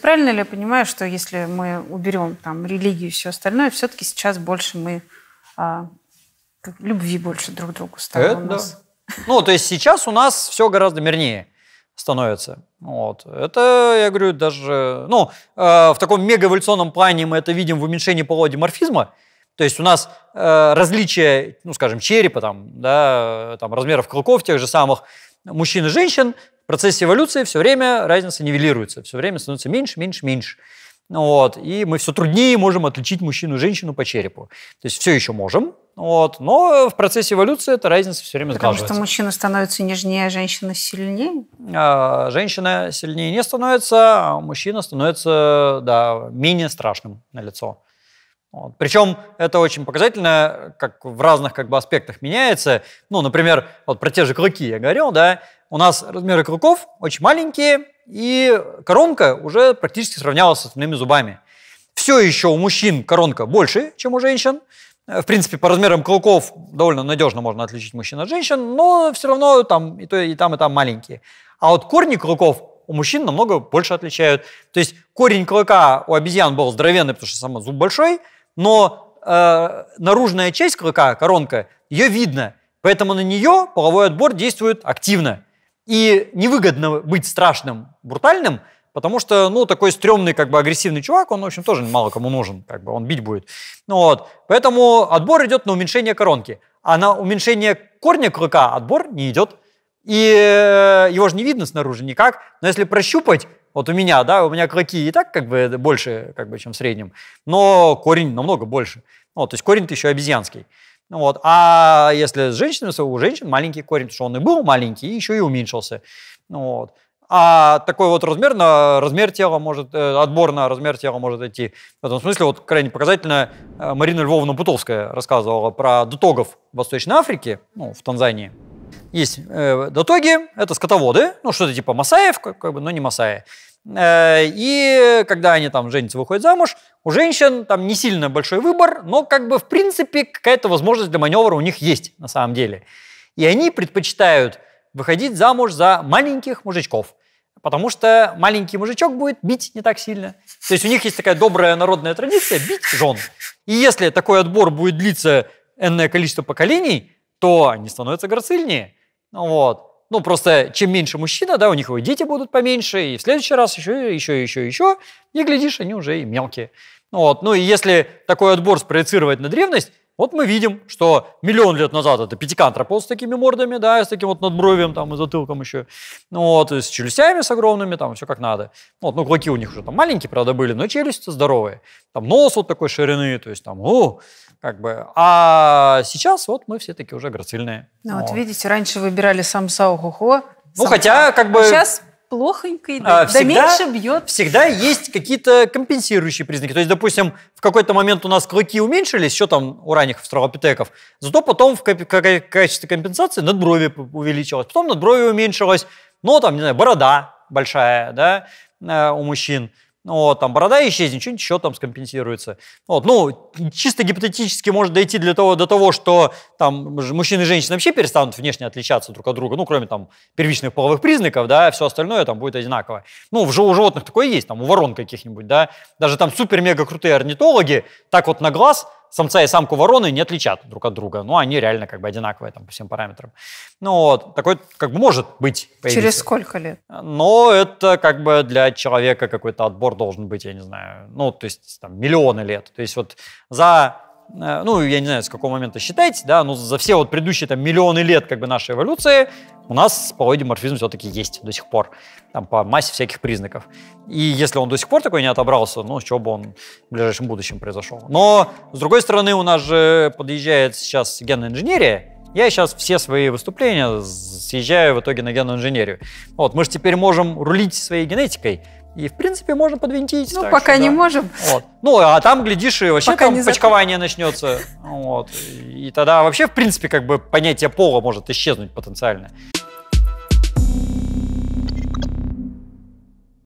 Правильно ли я понимаю, что если мы уберем там религию и все остальное, все-таки сейчас больше мы а, любви больше друг к другу стало Это у нас? Да. Ну, то есть сейчас у нас все гораздо мирнее становится. Вот. Это, я говорю, даже... Ну, э, в таком мегаэволюционном плане мы это видим в уменьшении полового диморфизма. То есть у нас э, различие, ну, скажем, черепа, там, да, э, там, размеров клыков тех же самых мужчин и женщин в процессе эволюции все время разница нивелируется, все время становится меньше, меньше, меньше. Вот. И мы все труднее можем отличить мужчину и женщину по черепу. То есть все еще можем, вот. Но в процессе эволюции эта разница все время Потому что мужчина становится нежнее, а женщина сильнее? А, женщина сильнее не становится, а мужчина становится да, менее страшным на лицо. Вот. Причем это очень показательно, как в разных как бы, аспектах меняется. Ну, например, вот про те же клыки я говорил, да, у нас размеры клыков очень маленькие, и коронка уже практически сравнялась с остальными зубами. Все еще у мужчин коронка больше, чем у женщин, Э, в принципе, по размерам клыков довольно надежно можно отличить мужчин от женщин, но все равно там и, то, и там, и там маленькие. А вот корни клыков у мужчин намного больше отличают. То есть корень клыка у обезьян был здоровенный, потому что сама зуб большой, но э, наружная часть клыка, коронка, ее видно. Поэтому на нее половой отбор действует активно. И невыгодно быть страшным, брутальным – Потому что, ну, такой стрёмный, как бы, агрессивный чувак, он, в общем, тоже мало кому нужен, как бы, он бить будет. Ну, вот. Поэтому отбор идет на уменьшение коронки. А на уменьшение корня клыка отбор не идет. И э, его же не видно снаружи никак. Но если прощупать, вот у меня, да, у меня клыки и так как бы больше, как бы, чем в среднем, но корень намного больше. Ну вот, то есть корень-то еще обезьянский. Ну вот. А если с женщинами, у женщин маленький корень, потому что он и был маленький, и еще и уменьшился. Ну вот. А такой вот размер на размер тела может, э, отбор на размер тела может идти. В этом смысле вот крайне показательно э, Марина Львовна Путовская рассказывала про дотогов в Восточной Африке, ну, в Танзании. Есть э, дотоги, это скотоводы, ну, что-то типа масаев, как, как бы, но не масаи. Э, и когда они там женятся, выходят замуж, у женщин там не сильно большой выбор, но как бы в принципе какая-то возможность для маневра у них есть на самом деле. И они предпочитают выходить замуж за маленьких мужичков, потому что маленький мужичок будет бить не так сильно. То есть у них есть такая добрая народная традиция бить жен. И если такой отбор будет длиться энное количество поколений, то они становятся грацильнее. Ну вот. Ну, просто чем меньше мужчина, да, у них его дети будут поменьше, и в следующий раз еще, еще, еще, еще, и, глядишь, они уже и мелкие. Ну вот. Ну, и если такой отбор спроецировать на древность, вот мы видим, что миллион лет назад это пятикантропол с такими мордами, да, с таким вот надбровьем там и затылком еще, ну вот, с челюстями с огромными, там, все как надо. Вот, ну, клыки у них уже там маленькие, правда, были, но челюсти здоровые. Там нос вот такой ширины, то есть там, о, как бы. А сейчас вот мы все такие уже грацильные. Ну, вот, вот видите, раньше выбирали самса, ухо Ну, хотя, как бы... А сейчас плохонько и а, да, всегда, меньше бьет. Всегда есть какие-то компенсирующие признаки. То есть, допустим, в какой-то момент у нас клыки уменьшились, что там у ранних австралопитеков, зато потом в качестве компенсации надброви увеличилось, потом надброви уменьшилось, но там, не знаю, борода большая, да, э, у мужчин – ну, вот, там борода исчезнет, что-нибудь еще там скомпенсируется. Вот, ну, чисто гипотетически может дойти для того, до того, что там мужчины и женщины вообще перестанут внешне отличаться друг от друга, ну, кроме там первичных половых признаков, да, все остальное там будет одинаково. Ну, в, у животных такое есть, там, у ворон каких-нибудь, да, даже там супер-мега крутые орнитологи так вот на глаз самца и самку вороны не отличат друг от друга. Ну, они реально как бы одинаковые там по всем параметрам. Ну, вот, такой как бы может быть. Появится. Через сколько лет? Но это как бы для человека какой-то отбор должен быть, я не знаю, ну, то есть там миллионы лет. То есть вот за Э, ну, я не знаю, с какого момента считаете, да, но за все вот предыдущие там миллионы лет как бы нашей эволюции у нас половой диморфизм все-таки есть до сих пор, там по массе всяких признаков. И если он до сих пор такой не отобрался, ну, с чего бы он в ближайшем будущем произошел. Но, с другой стороны, у нас же подъезжает сейчас генная инженерия, я сейчас все свои выступления съезжаю в итоге на генную инженерию. Вот, мы же теперь можем рулить своей генетикой, и, в принципе, можно подвинтить. Ну, пока что, не да. можем. Вот. Ну, а там, глядишь, и вообще пока там почкование начнется. Вот. И тогда вообще, в принципе, как бы понятие пола может исчезнуть потенциально.